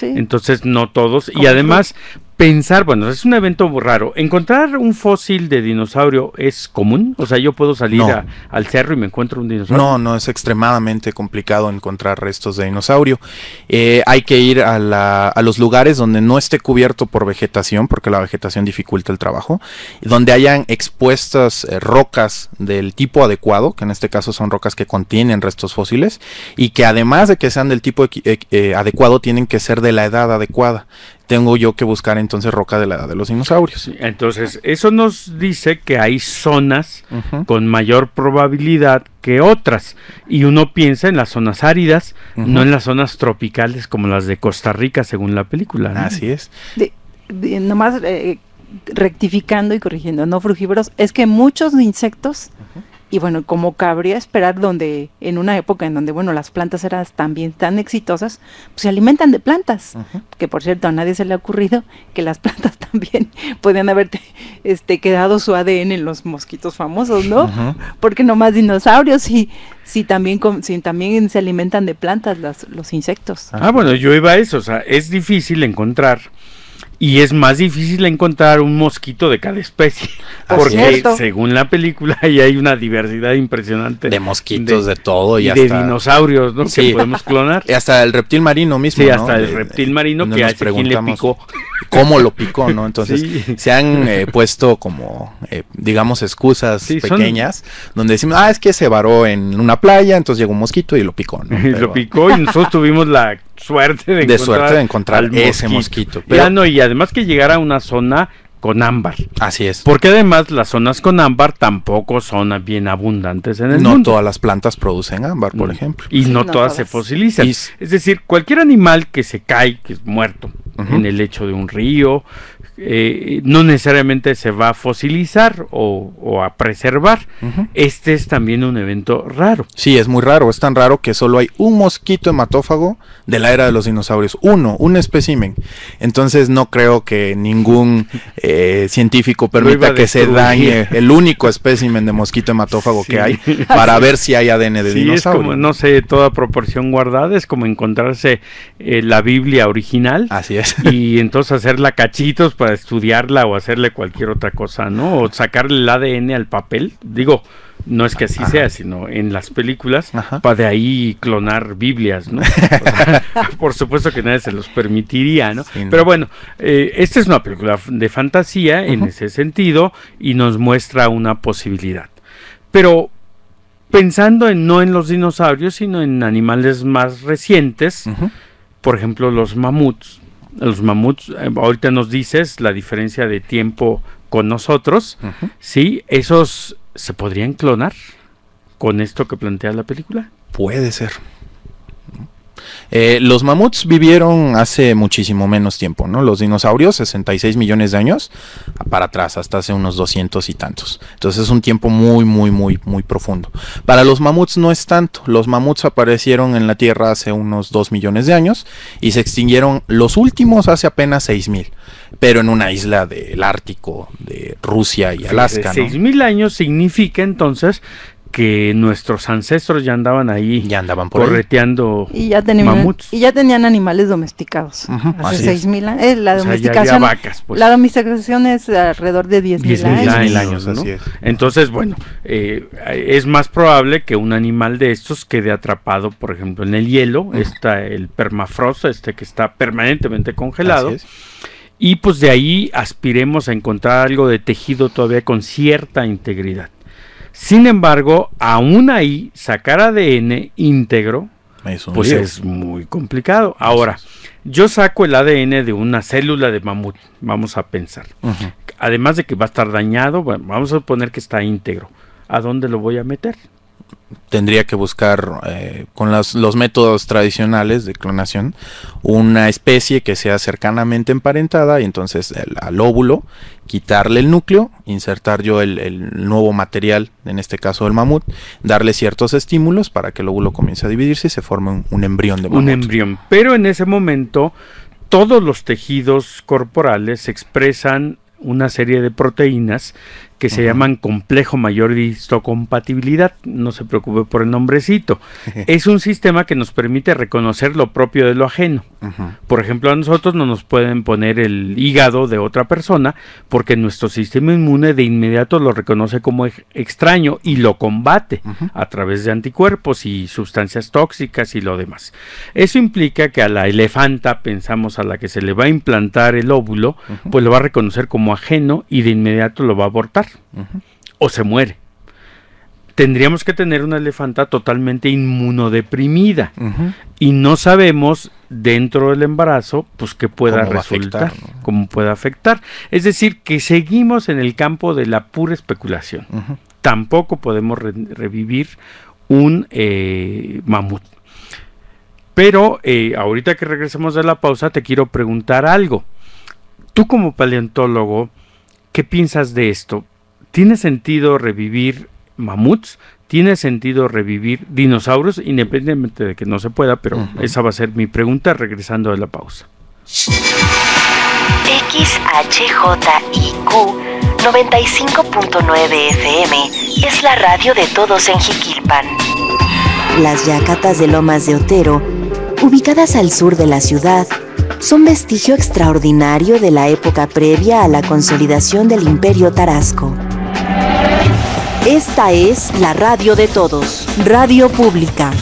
Entonces no todos. Y además, pensar, bueno, es un evento raro. ¿Encontrar un fósil de dinosaurio es común? O sea, yo puedo salir al cerro y me encuentro un dinosaurio. No, no, es extremadamente complicado encontrar restos de dinosaurio. Eh, hay que ir a, los lugares donde no esté cubierto por vegetación, porque la vegetación dificulta el trabajo, donde hayan expuestas eh, rocas del tipo adecuado, que en este caso son rocas que contienen restos fósiles, y que además de que sean del tipo eh, adecuado, tienen que ser de la edad adecuada tengo yo que buscar entonces roca de la edad de los dinosaurios. Entonces, eso nos dice que hay zonas con mayor probabilidad que otras. Y uno piensa en las zonas áridas, no en las zonas tropicales como las de Costa Rica, según la película. Así es. nomás eh, rectificando y corrigiendo, no frugívoros, es que muchos insectos... Y bueno, como cabría esperar donde en una época en donde bueno, las plantas eran también tan exitosas, pues se alimentan de plantas, que por cierto a nadie se le ha ocurrido que las plantas también podían haber este quedado su ADN en los mosquitos famosos, ¿no? Porque no más dinosaurios y si también si también se alimentan de plantas los insectos. Ah, bueno, yo iba a eso, o sea, es difícil encontrar y es más difícil encontrar un mosquito de cada especie. Porque según la película ahí hay una diversidad impresionante. De mosquitos, de, todo y, de dinosaurios, ¿no? Que podemos clonar. Y hasta el reptil marino mismo. Sí, hasta el eh, reptil marino eh, que a quien le picó. ¿Cómo lo picó, no? Entonces se han eh, puesto como, digamos, excusas pequeñas donde decimos, ah, es que se varó en una playa, entonces llegó un mosquito y lo picó, ¿no? lo picó y nosotros tuvimos la suerte de, encontrar, suerte de encontrar ese mosquito. Ya no, y además que llegar a una zona con ámbar. Así es. Porque además las zonas con ámbar tampoco son bien abundantes en el mundo. No todas las plantas producen ámbar, por mm. ejemplo. Y no, todas, se fosilizan. Es decir, cualquier animal que se cae, que es muerto en el lecho de un río, eh, no necesariamente se va a fosilizar o, a preservar. Este es también un evento raro. Sí, es muy raro. Es tan raro que solo hay un mosquito hematófago de la era de los dinosaurios. Uno, un espécimen. Entonces no creo que ningún eh, científico permita que se dañe el único espécimen de mosquito hematófago que hay para ver si hay ADN de dinosaurios. Es como, no sé, toda proporción guardada. Es como encontrarse eh, la Biblia original. Así es. Y entonces hacerla cachitos para estudiarla o hacerle cualquier otra cosa, ¿no? O sacarle el ADN al papel. Digo, no es que así sea, sino en las películas, para de ahí clonar Biblias, ¿no? por supuesto que nadie se los permitiría, ¿no? Pero bueno, eh, esta es una película de fantasía en ese sentido y nos muestra una posibilidad. Pero pensando en no en los dinosaurios, sino en animales más recientes, por ejemplo los mamuts, los mamuts, eh, ahorita nos dices la diferencia de tiempo con nosotros, ¿sí? ¿Esos se podrían clonar con esto que plantea la película? Puede ser. Eh, los mamuts vivieron hace muchísimo menos tiempo, ¿no? Los dinosaurios, 66 millones de años para atrás, hasta hace unos 200 y tantos. Entonces es un tiempo muy, muy, muy, muy profundo. Para los mamuts no es tanto. Los mamuts aparecieron en la Tierra hace unos 2 millones de años y se extinguieron los últimos hace apenas 6000, pero en una isla del Ártico, de Rusia y Alaska. 6000 años significa entonces que nuestros ancestros ya andaban ahí ya andaban correteando Y ya tenían, mamuts. Y ya tenían animales domesticados. hace años. Eh, la, domesticación, pues. la domesticación es alrededor de 10.000 mil años. Entonces, bueno, eh, es más probable que un animal de estos quede atrapado, por ejemplo, en el hielo, está el permafrost, este que está permanentemente congelado. Y pues de ahí aspiremos a encontrar algo de tejido todavía con cierta integridad. Sin embargo, aún ahí sacar ADN íntegro, pues es. muy complicado. Ahora, yo saco el ADN de una célula de mamut, vamos a pensar. Además de que va a estar dañado, bueno, vamos a suponer que está íntegro. ¿A dónde lo voy a meter? tendría que buscar eh, con los métodos tradicionales de clonación una especie que sea cercanamente emparentada y entonces al óvulo quitarle el núcleo, insertar yo el, nuevo material, en este caso el mamut, darle ciertos estímulos para que el óvulo comience a dividirse y se forme un, un embrión de mamut. Un embrión, pero en ese momento todos los tejidos corporales expresan una serie de proteínas que se llaman complejo mayor de histocompatibilidad. No se preocupe por el nombrecito. es un sistema que nos permite reconocer lo propio de lo ajeno. Por ejemplo, a nosotros no nos pueden poner el hígado de otra persona porque nuestro sistema inmune de inmediato lo reconoce como extraño y lo combate a través de anticuerpos y sustancias tóxicas y lo demás. Eso implica que a la elefanta, pensamos a la que se le va a implantar el óvulo, pues lo va a reconocer como ajeno y de inmediato lo va a abortar o se muere. Tendríamos que tener una elefanta totalmente inmunodeprimida y no sabemos dentro del embarazo, pues qué pueda resultar, cómo pueda afectar. Es decir, que seguimos en el campo de la pura especulación. Tampoco podemos revivir un eh, mamut. Pero eh, ahorita que regresemos de la pausa, te quiero preguntar algo. Tú como paleontólogo, ¿qué piensas de esto? ¿Tiene sentido revivir mamuts? ¿Tiene sentido revivir dinosaurios? Independientemente de que no se pueda, pero esa va a ser mi pregunta regresando a la pausa. XHJIQ 95.9 FM es la radio de todos en Jiquilpan. Las yacatas de Lomas de Otero, ubicadas al sur de la ciudad, son vestigio extraordinario de la época previa a la consolidación del Imperio Tarasco. Esta es la radio de todos, Radio Pública.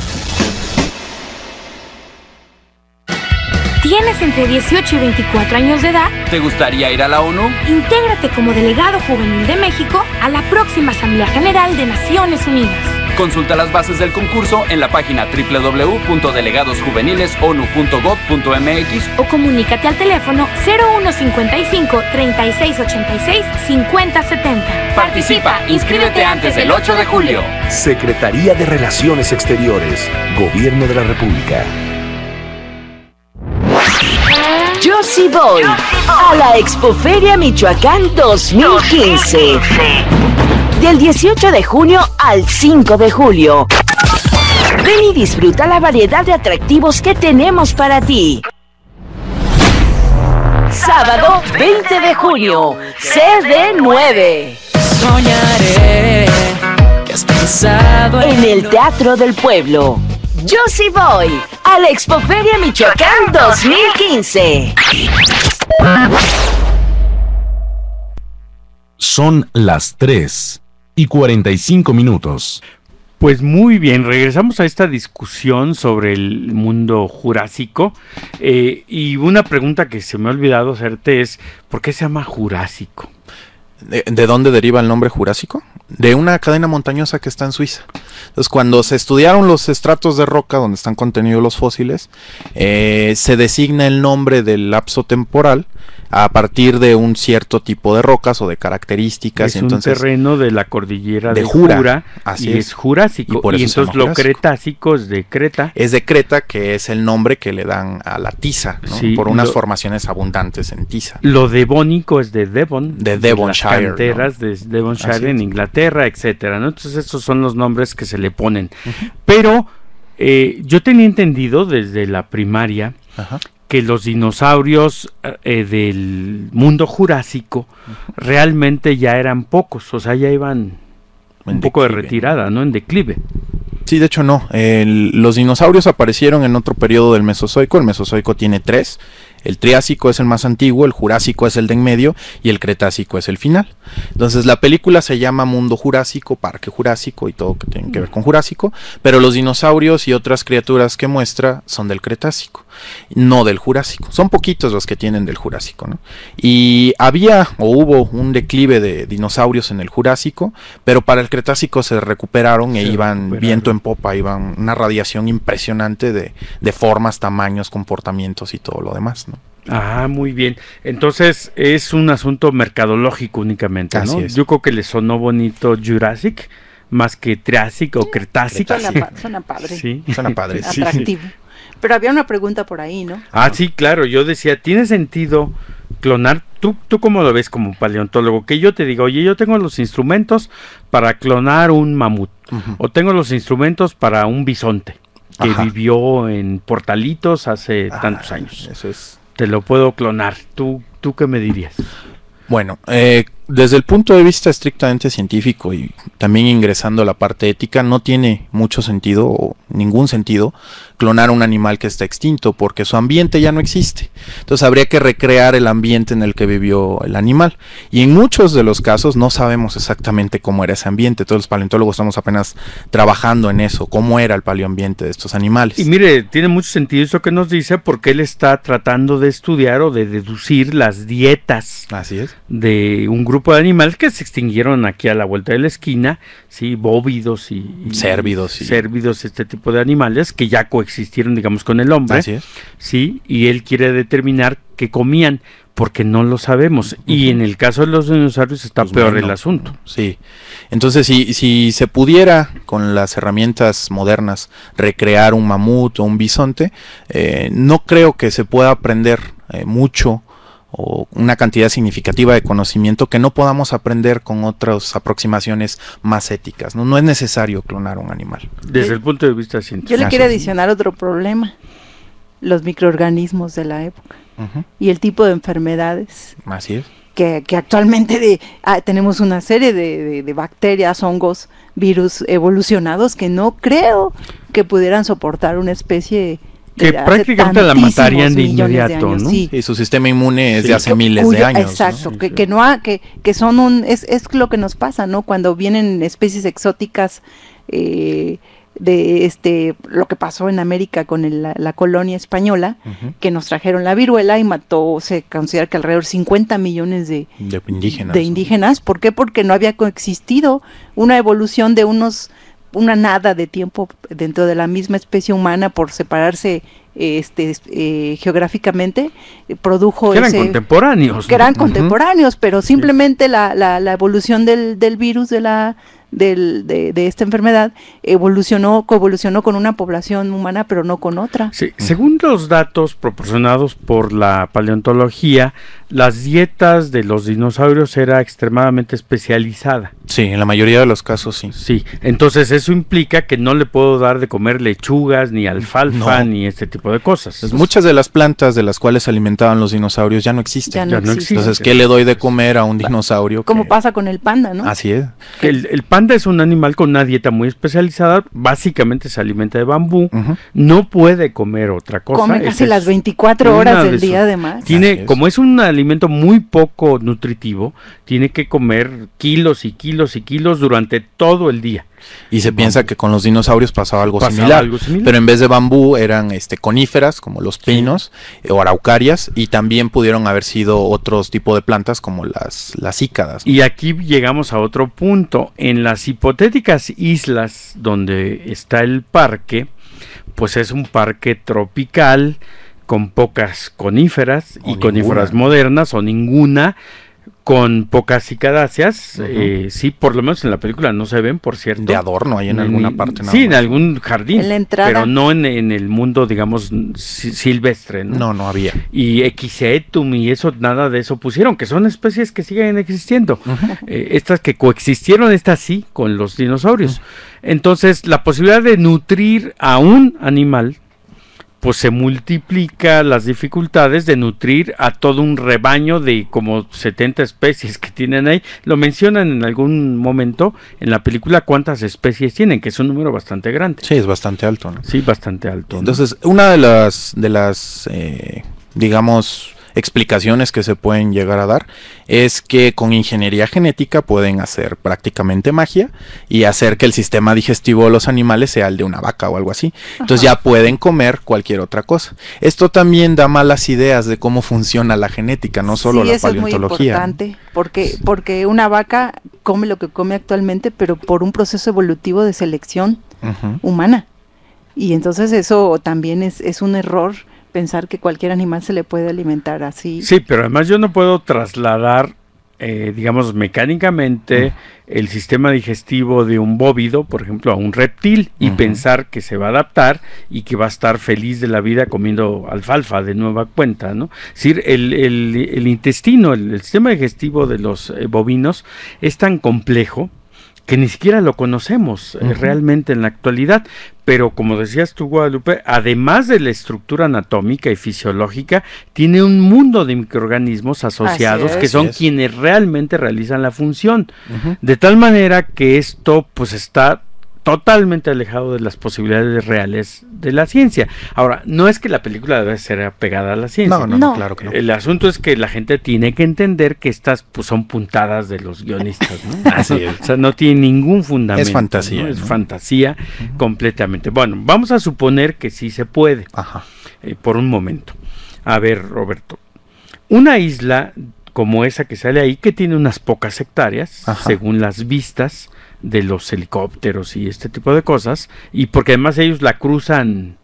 ¿Tienes entre 18 y 24 años de edad? ¿Te gustaría ir a la ONU? Intégrate como delegado juvenil de México a la próxima Asamblea General de Naciones Unidas. Consulta las bases del concurso en la página www.delegadosjuveniles.onu.gov.mx o comunícate al teléfono 0155 3686 5070. Participa, inscríbete antes del 8 de julio. Secretaría de Relaciones Exteriores, Gobierno de la República. Yo sí voy a la Expoferia Michoacán 2015. Del 18 de junio al 5 de julio. Ven y disfruta la variedad de atractivos que tenemos para ti. Sábado 20 de junio, CD9. Soñaré que has pensado en el Teatro del Pueblo. Yo sí voy a la Feria Michoacán 2015. Son las 3 y 45 minutos. Pues muy bien, regresamos a esta discusión sobre el mundo jurásico. Eh, y una pregunta que se me ha olvidado hacerte es, ¿por qué se llama jurásico? ¿De, dónde deriva el nombre jurásico? De una cadena montañosa que está en Suiza. Entonces, cuando se estudiaron los estratos de roca donde están contenidos los fósiles, eh, se designa el nombre del lapso temporal a partir de un cierto tipo de rocas o de características. Es entonces, un terreno de la cordillera de, de Jura, así y es, jurásico. Y, por y entonces lo cretásico es de Creta. Es de Creta, que es el nombre que le dan a la tiza, por unas formaciones abundantes en tiza. Lo devónico es de Devon. De Devonshire. de Devonshire en Inglaterra, etcétera. Entonces estos son los nombres que se le ponen. Pero... Eh, yo tenía entendido desde la primaria Ajá que los dinosaurios eh, eh, del mundo jurásico realmente ya eran pocos, o sea, ya iban un poco de retirada, ¿no? En declive. Sí, de hecho no. los dinosaurios aparecieron en otro periodo del Mesozoico. El Mesozoico tiene tres. El Triásico es el más antiguo, el Jurásico es el de en medio y el Cretácico es el final. Entonces la película se llama Mundo Jurásico, Parque Jurásico y todo que tiene que ver mm. con Jurásico, pero los dinosaurios y otras criaturas que muestra son del Cretácico no del Jurásico. Son poquitos los que tienen del Jurásico, ¿no? Y había o hubo un declive de dinosaurios en el Jurásico, pero para el Cretácico se recuperaron e iban viento en popa, iban una radiación impresionante de, formas, tamaños, comportamientos y todo lo demás, ¿no? Ah, muy bien. Entonces es un asunto mercadológico únicamente, ¿no? Yo creo que le sonó bonito Jurassic más que Triásico o Cretácico. Suena, padre. Sí. Atractivo. Pero había una pregunta por ahí, ¿no? Ah, sí, claro. Yo decía, ¿tiene sentido clonar? ¿Tú, tú cómo lo ves como paleontólogo? Que yo te digo, oye, yo tengo los instrumentos para clonar un mamut. O tengo los instrumentos para un bisonte que vivió en Portalitos hace ah, tantos años. Eso es. Te lo puedo clonar. ¿Tú, tú qué me dirías? Bueno, eh, desde el punto de vista estrictamente científico y también ingresando a la parte ética, no tiene mucho sentido o ningún sentido clonar un animal que está extinto porque su ambiente ya no existe. Entonces habría que recrear el ambiente en el que vivió el animal. Y en muchos de los casos no sabemos exactamente cómo era ese ambiente. Todos los paleontólogos estamos apenas trabajando en eso, cómo era el paleoambiente de estos animales. Y mire, tiene mucho sentido eso que nos dice porque él está tratando de estudiar o de deducir las dietas de un grupo de animales que se extinguieron aquí a la vuelta de la esquina, sí, bóvidos y, y cérvidos, y... este tipo de animales que ya coexistieron, digamos, con el hombre, sí, y él quiere determinar qué comían porque no lo sabemos. Y en el caso de los dinosaurios está pues peor el asunto. Sí. Entonces, si, si se pudiera con las herramientas modernas recrear un mamut o un bisonte, eh, no creo que se pueda aprender eh, mucho o una cantidad significativa de conocimiento que no podamos aprender con otras aproximaciones más éticas. No, no es necesario clonar un animal. Desde el punto de vista científico. Yo le quiero adicionar otro problema, los microorganismos de la época y el tipo de enfermedades. Así es. Que, actualmente de, ah, tenemos una serie de bacterias, hongos, virus evolucionados que no creo que pudieran soportar una especie que prácticamente la matarían de inmediato, ¿no? Sí. Y su sistema inmune es de hace miles de años. Exacto, Que, no que, que son un, es, es lo que nos pasa, ¿no? Cuando vienen especies exóticas, eh, de este lo que pasó en América con la, colonia española, que nos trajeron la viruela y mató, se considera que alrededor 50 millones de, de indígenas. De indígenas. ¿Por qué? Porque no había coexistido una evolución de unos una nada de tiempo dentro de la misma especie humana por separarse este, eh, geográficamente, eh, produjo... Que eran contemporáneos. Que eran contemporáneos, pero simplemente la, la, evolución del, del virus de la, del, de, esta enfermedad evolucionó, coevolucionó con una población humana, pero no con otra. Según los datos proporcionados por la paleontología, las dietas de los dinosaurios era extremadamente especializada. Sí, en la mayoría de los casos sí. Sí, entonces eso implica que no le puedo dar de comer lechugas, ni alfalfa, ni este tipo de cosas. Pues muchas de las plantas de las cuales se alimentaban los dinosaurios ya no existen. Ya no, existen. Entonces, ¿qué le doy de comer a un dinosaurio? Como pasa con el panda, ¿no? Así es. El, panda es un animal con una dieta muy especializada, básicamente se alimenta de bambú, no puede comer otra cosa. Come casi las 24 horas del día además. Tiene, como es una alimento muy poco nutritivo tiene que comer kilos y kilos y kilos durante todo el día. Y se piensa que con los dinosaurios pasaba algo, similar, pero en vez de bambú eran este, coníferas como los pinos eh, o araucarias y también pudieron haber sido otros tipo de plantas como las, las cícadas. Y aquí llegamos a otro punto, en las hipotéticas islas donde está el parque, pues es un parque tropical, con pocas coníferas y coníferas modernas o ninguna, con pocas cicadáceas. Eh, sí, por lo menos en la película no se ven, por cierto. De adorno hay en alguna parte. sí, en algún jardín. En la entrada. Pero no en, el mundo, digamos, silvestre. ¿no? no, no había. Y Equisetum y eso, nada de eso pusieron, que son especies que siguen existiendo. Eh, estas que coexistieron, estas sí, con los dinosaurios. Entonces, la posibilidad de nutrir a un animal pues se multiplica las dificultades de nutrir a todo un rebaño de como 70 especies que tienen ahí. Lo mencionan en algún momento en la película cuántas especies tienen, que es un número bastante grande. Sí, es bastante alto. ¿no? Sí, bastante alto. Entonces, una de las, de las eh, digamos, explicaciones que se pueden llegar a dar es que con ingeniería genética pueden hacer prácticamente magia y hacer que el sistema digestivo de los animales sea el de una vaca o algo así. Entonces ya pueden comer cualquier otra cosa. Esto también da malas ideas de cómo funciona la genética, no solo sí, la eso paleontología. Es muy importante porque, porque una vaca come lo que come actualmente, pero por un proceso evolutivo de selección humana. Y entonces eso también es, es un error pensar que cualquier animal se le puede alimentar así. Sí, pero además yo no puedo trasladar, eh, digamos, mecánicamente el sistema digestivo de un bóvido, por ejemplo, a un reptil y pensar que se va a adaptar y que va a estar feliz de la vida comiendo alfalfa de nueva cuenta, ¿no? Es decir, el, intestino, el, sistema digestivo de los eh, bovinos es tan complejo que ni siquiera lo conocemos eh, realmente en la actualidad, pero como decías tú, Guadalupe, además de la estructura anatómica y fisiológica, tiene un mundo de microorganismos asociados que son quienes realmente realizan la función. De tal manera que esto pues está totalmente alejado de las posibilidades reales de la ciencia. Ahora, no es que la película debe ser apegada a la ciencia. No, no, claro que no. El asunto es que la gente tiene que entender que estas pues, son puntadas de los guionistas, ¿no? Así es. O sea, no tiene ningún fundamento. Es fantasía. Es fantasía completamente. Bueno, vamos a suponer que sí se puede. Ajá. Eh, por un momento. A ver, Roberto. Una isla como esa que sale ahí, que tiene unas pocas hectáreas, según las vistas, de los helicópteros y este tipo de cosas, y porque además ellos la cruzan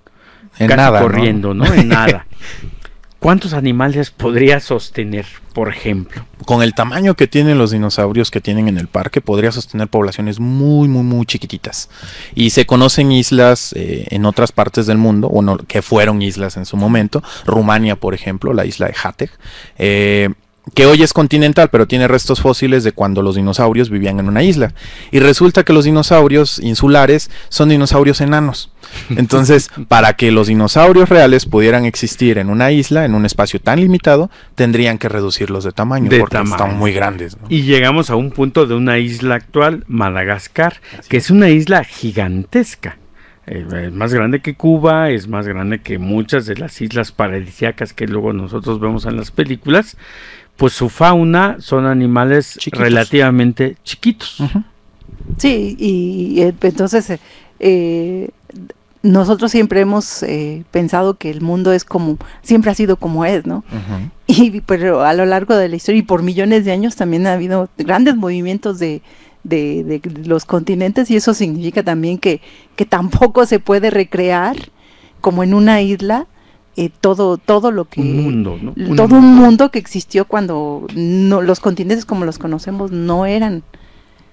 corriendo, ¿no? En nada. ¿Cuántos animales podría sostener, por ejemplo? Con el tamaño que tienen los dinosaurios que tienen en el parque, podría sostener poblaciones muy, muy, muy chiquititas. Y se conocen islas eh, en otras partes del mundo, o que fueron islas en su momento. Rumania, por ejemplo, la isla de Hateg. Eh, que hoy es continental, pero tiene restos fósiles de cuando los dinosaurios vivían en una isla. Y resulta que los dinosaurios insulares son dinosaurios enanos. Entonces, para que los dinosaurios reales pudieran existir en una isla, en un espacio tan limitado, tendrían que reducirlos de tamaño, porque están muy grandes. Y llegamos a un punto de una isla actual, Madagascar, que es una isla gigantesca. Eh, es más grande que Cuba, es más grande que muchas de las islas paradisíacas que luego nosotros vemos en las películas, pues su fauna son animales relativamente chiquitos. Sí, y, eh, entonces eh, nosotros siempre hemos eh, pensado que el mundo es como, siempre ha sido como es, ¿no? Y pero a lo largo de la historia y por millones de años también ha habido grandes movimientos de, de los continentes y eso significa también que, que tampoco se puede recrear como en una isla eh, todo, todo lo que... Un mundo, todo un mundo que existió cuando los continentes como los conocemos no eran.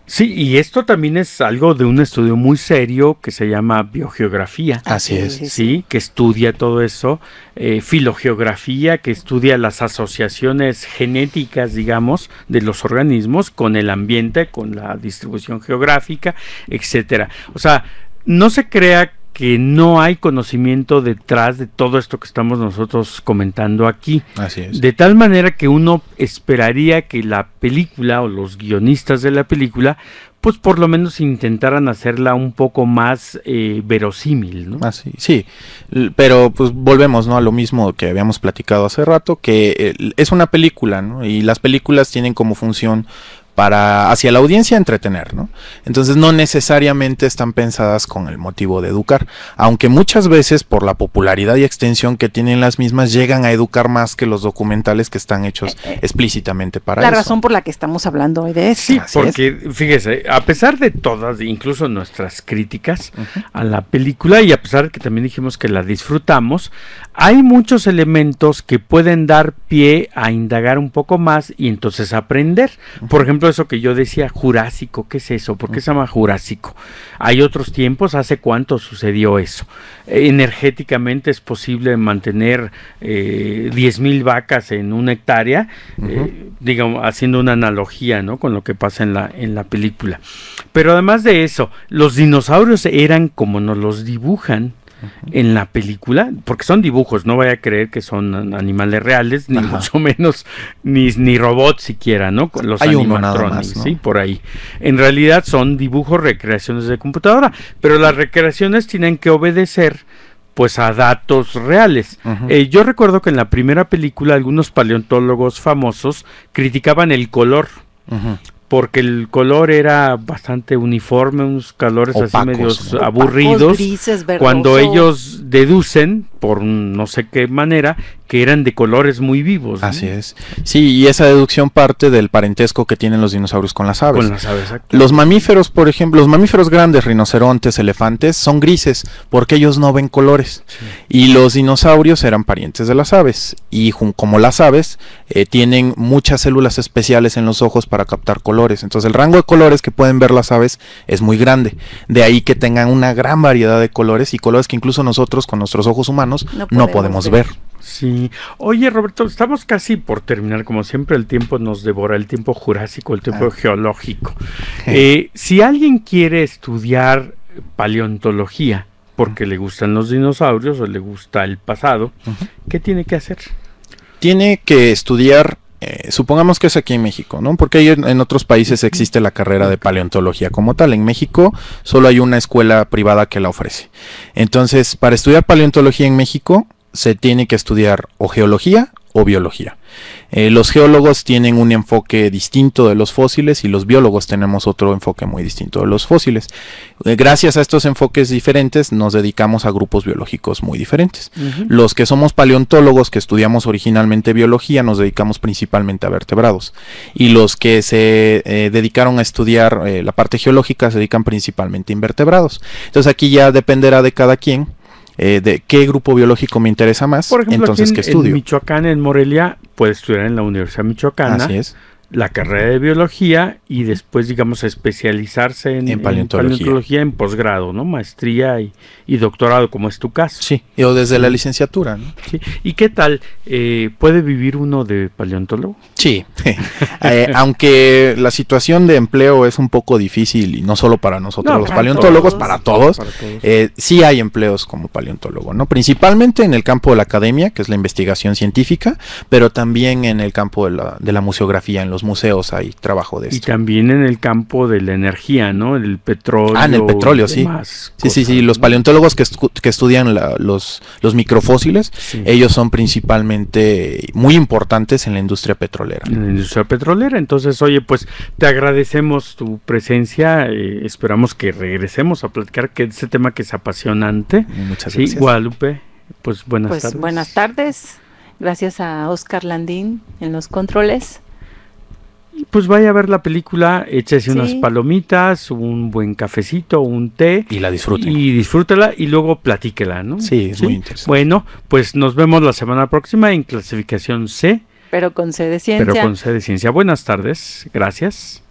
Sí, y esto también es algo de un estudio muy serio que se llama biogeografía. Así es. Sí, que estudia todo eso. Eh, filogeografía, que estudia las asociaciones genéticas, digamos, de los organismos con el ambiente, con la distribución geográfica, etcétera. O sea, no se crea que no hay conocimiento detrás de todo esto que estamos nosotros comentando aquí. Así De tal manera que uno esperaría que la película o los guionistas de la película, pues por lo menos intentaran hacerla un poco más eh, verosímil, Así, ah, sí. Pero pues volvemos, ¿no? A lo mismo que habíamos platicado hace rato, que eh, es una película, ¿no? Y las películas tienen como función para hacia la audiencia entretener, ¿no? Entonces no necesariamente están pensadas con el motivo de educar, aunque muchas veces por la popularidad y extensión que tienen las mismas llegan a educar más que los documentales que están hechos eh, eh. explícitamente para la eso. La razón por la que estamos hablando hoy de eso. Sí, porque fíjese, a pesar de todas, incluso nuestras críticas a la película y a pesar que también dijimos que la disfrutamos, hay muchos elementos que pueden dar pie a indagar un poco más y entonces aprender. Por ejemplo, eso que yo decía, Jurásico, ¿qué es eso? ¿Por qué se llama Jurásico? ¿Hay otros tiempos? ¿Hace cuánto sucedió eso? Eh, energéticamente es posible mantener eh, 10.000 vacas en una hectárea, eh, digamos, haciendo una analogía ¿no? con lo que pasa en la, en la película. Pero además de eso, los dinosaurios eran como nos los dibujan en la película, porque son dibujos, no vaya a creer que son animales reales, ni mucho menos, ni, ni robots siquiera, ¿no? Los Hay sí, por ahí. En realidad son dibujos, recreaciones de computadora, pero las recreaciones tienen que obedecer pues a datos reales. Eh, yo recuerdo que en la primera película algunos paleontólogos famosos criticaban el color porque el color era bastante uniforme, unos colores así medios aburridos. cuando ellos deducen, por no sé qué manera, que eran de colores muy vivos. Así es. Sí, y esa deducción parte del parentesco que tienen los dinosaurios con las aves. Con las aves, Los mamíferos, por ejemplo, los mamíferos grandes, rinocerontes, elefantes, son grises porque ellos no ven colores. Y los dinosaurios eran parientes de las aves. Y como las aves, eh, tienen muchas células especiales en los ojos para captar colores. Entonces el rango de colores que pueden ver las aves es muy grande. De ahí que tengan una gran variedad de colores y colores que incluso nosotros con nuestros ojos humanos no podemos, ver. Sí. Oye, Roberto, estamos casi por terminar. Como siempre, el tiempo nos devora, el tiempo jurásico, el tiempo ah. geológico. Eh, si alguien quiere estudiar paleontología porque le gustan los dinosaurios o le gusta el pasado, ¿qué tiene que hacer? Tiene que estudiar eh, supongamos que es aquí en México, ¿no? Porque en, otros países existe la carrera de paleontología como tal. En México solo hay una escuela privada que la ofrece. Entonces, para estudiar paleontología en México, se tiene que estudiar o geología o biología. Eh, los geólogos tienen un enfoque distinto de los fósiles y los biólogos tenemos otro enfoque muy distinto de los fósiles. Eh, gracias a estos enfoques diferentes nos dedicamos a grupos biológicos muy diferentes. Los que somos paleontólogos, que estudiamos originalmente biología, nos dedicamos principalmente a vertebrados. Y los que se eh, dedicaron a estudiar la parte geológica se dedican principalmente a invertebrados. Entonces aquí ya dependerá de cada quien eh, de qué grupo biológico me interesa más, entonces qué estudio. En Michoacán, en Morelia, puedes estudiar en la Universidad Michoacana. Así es la carrera de biología y después, digamos, especializarse en, paleontología, en, posgrado, ¿no? Maestría y, doctorado, como es tu caso. Sí, o desde la licenciatura, ¿no? Sí. ¿Y qué tal? Eh, ¿Puede vivir uno de paleontólogo? Sí, eh, aunque la situación de empleo es un poco difícil, y no solo para nosotros los paleontólogos, para todos, eh, sí hay empleos como paleontólogo, ¿no? Principalmente en el campo de la academia, que es la investigación científica, pero también en el campo de la, de la museografía, en los museos hay trabajo de esto. Y también en el campo de la energía, ¿no? El petróleo. Ah, en el petróleo, sí. sí, sí, sí. Los paleontólogos que, que estudian los, los microfósiles, ellos son principalmente muy importantes en la industria petrolera. En la industria petrolera. Entonces, oye, pues te agradecemos tu presencia. Eh, esperamos que regresemos a platicar que ese tema que es apasionante. Muchas gracias. Sí, Guadalupe, pues buenas pues, tardes. Buenas tardes. Gracias a Oscar Landín en los controles pues vaya a ver la película, échese unas palomitas, un buen cafecito, un té. Y la disfruten. Y disfrútela y luego platíquela, ¿no? Sí, es muy interesante. Bueno, pues nos vemos la semana próxima en clasificación C. Pero con C de ciencia. Pero con C de ciencia. Buenas tardes, gracias.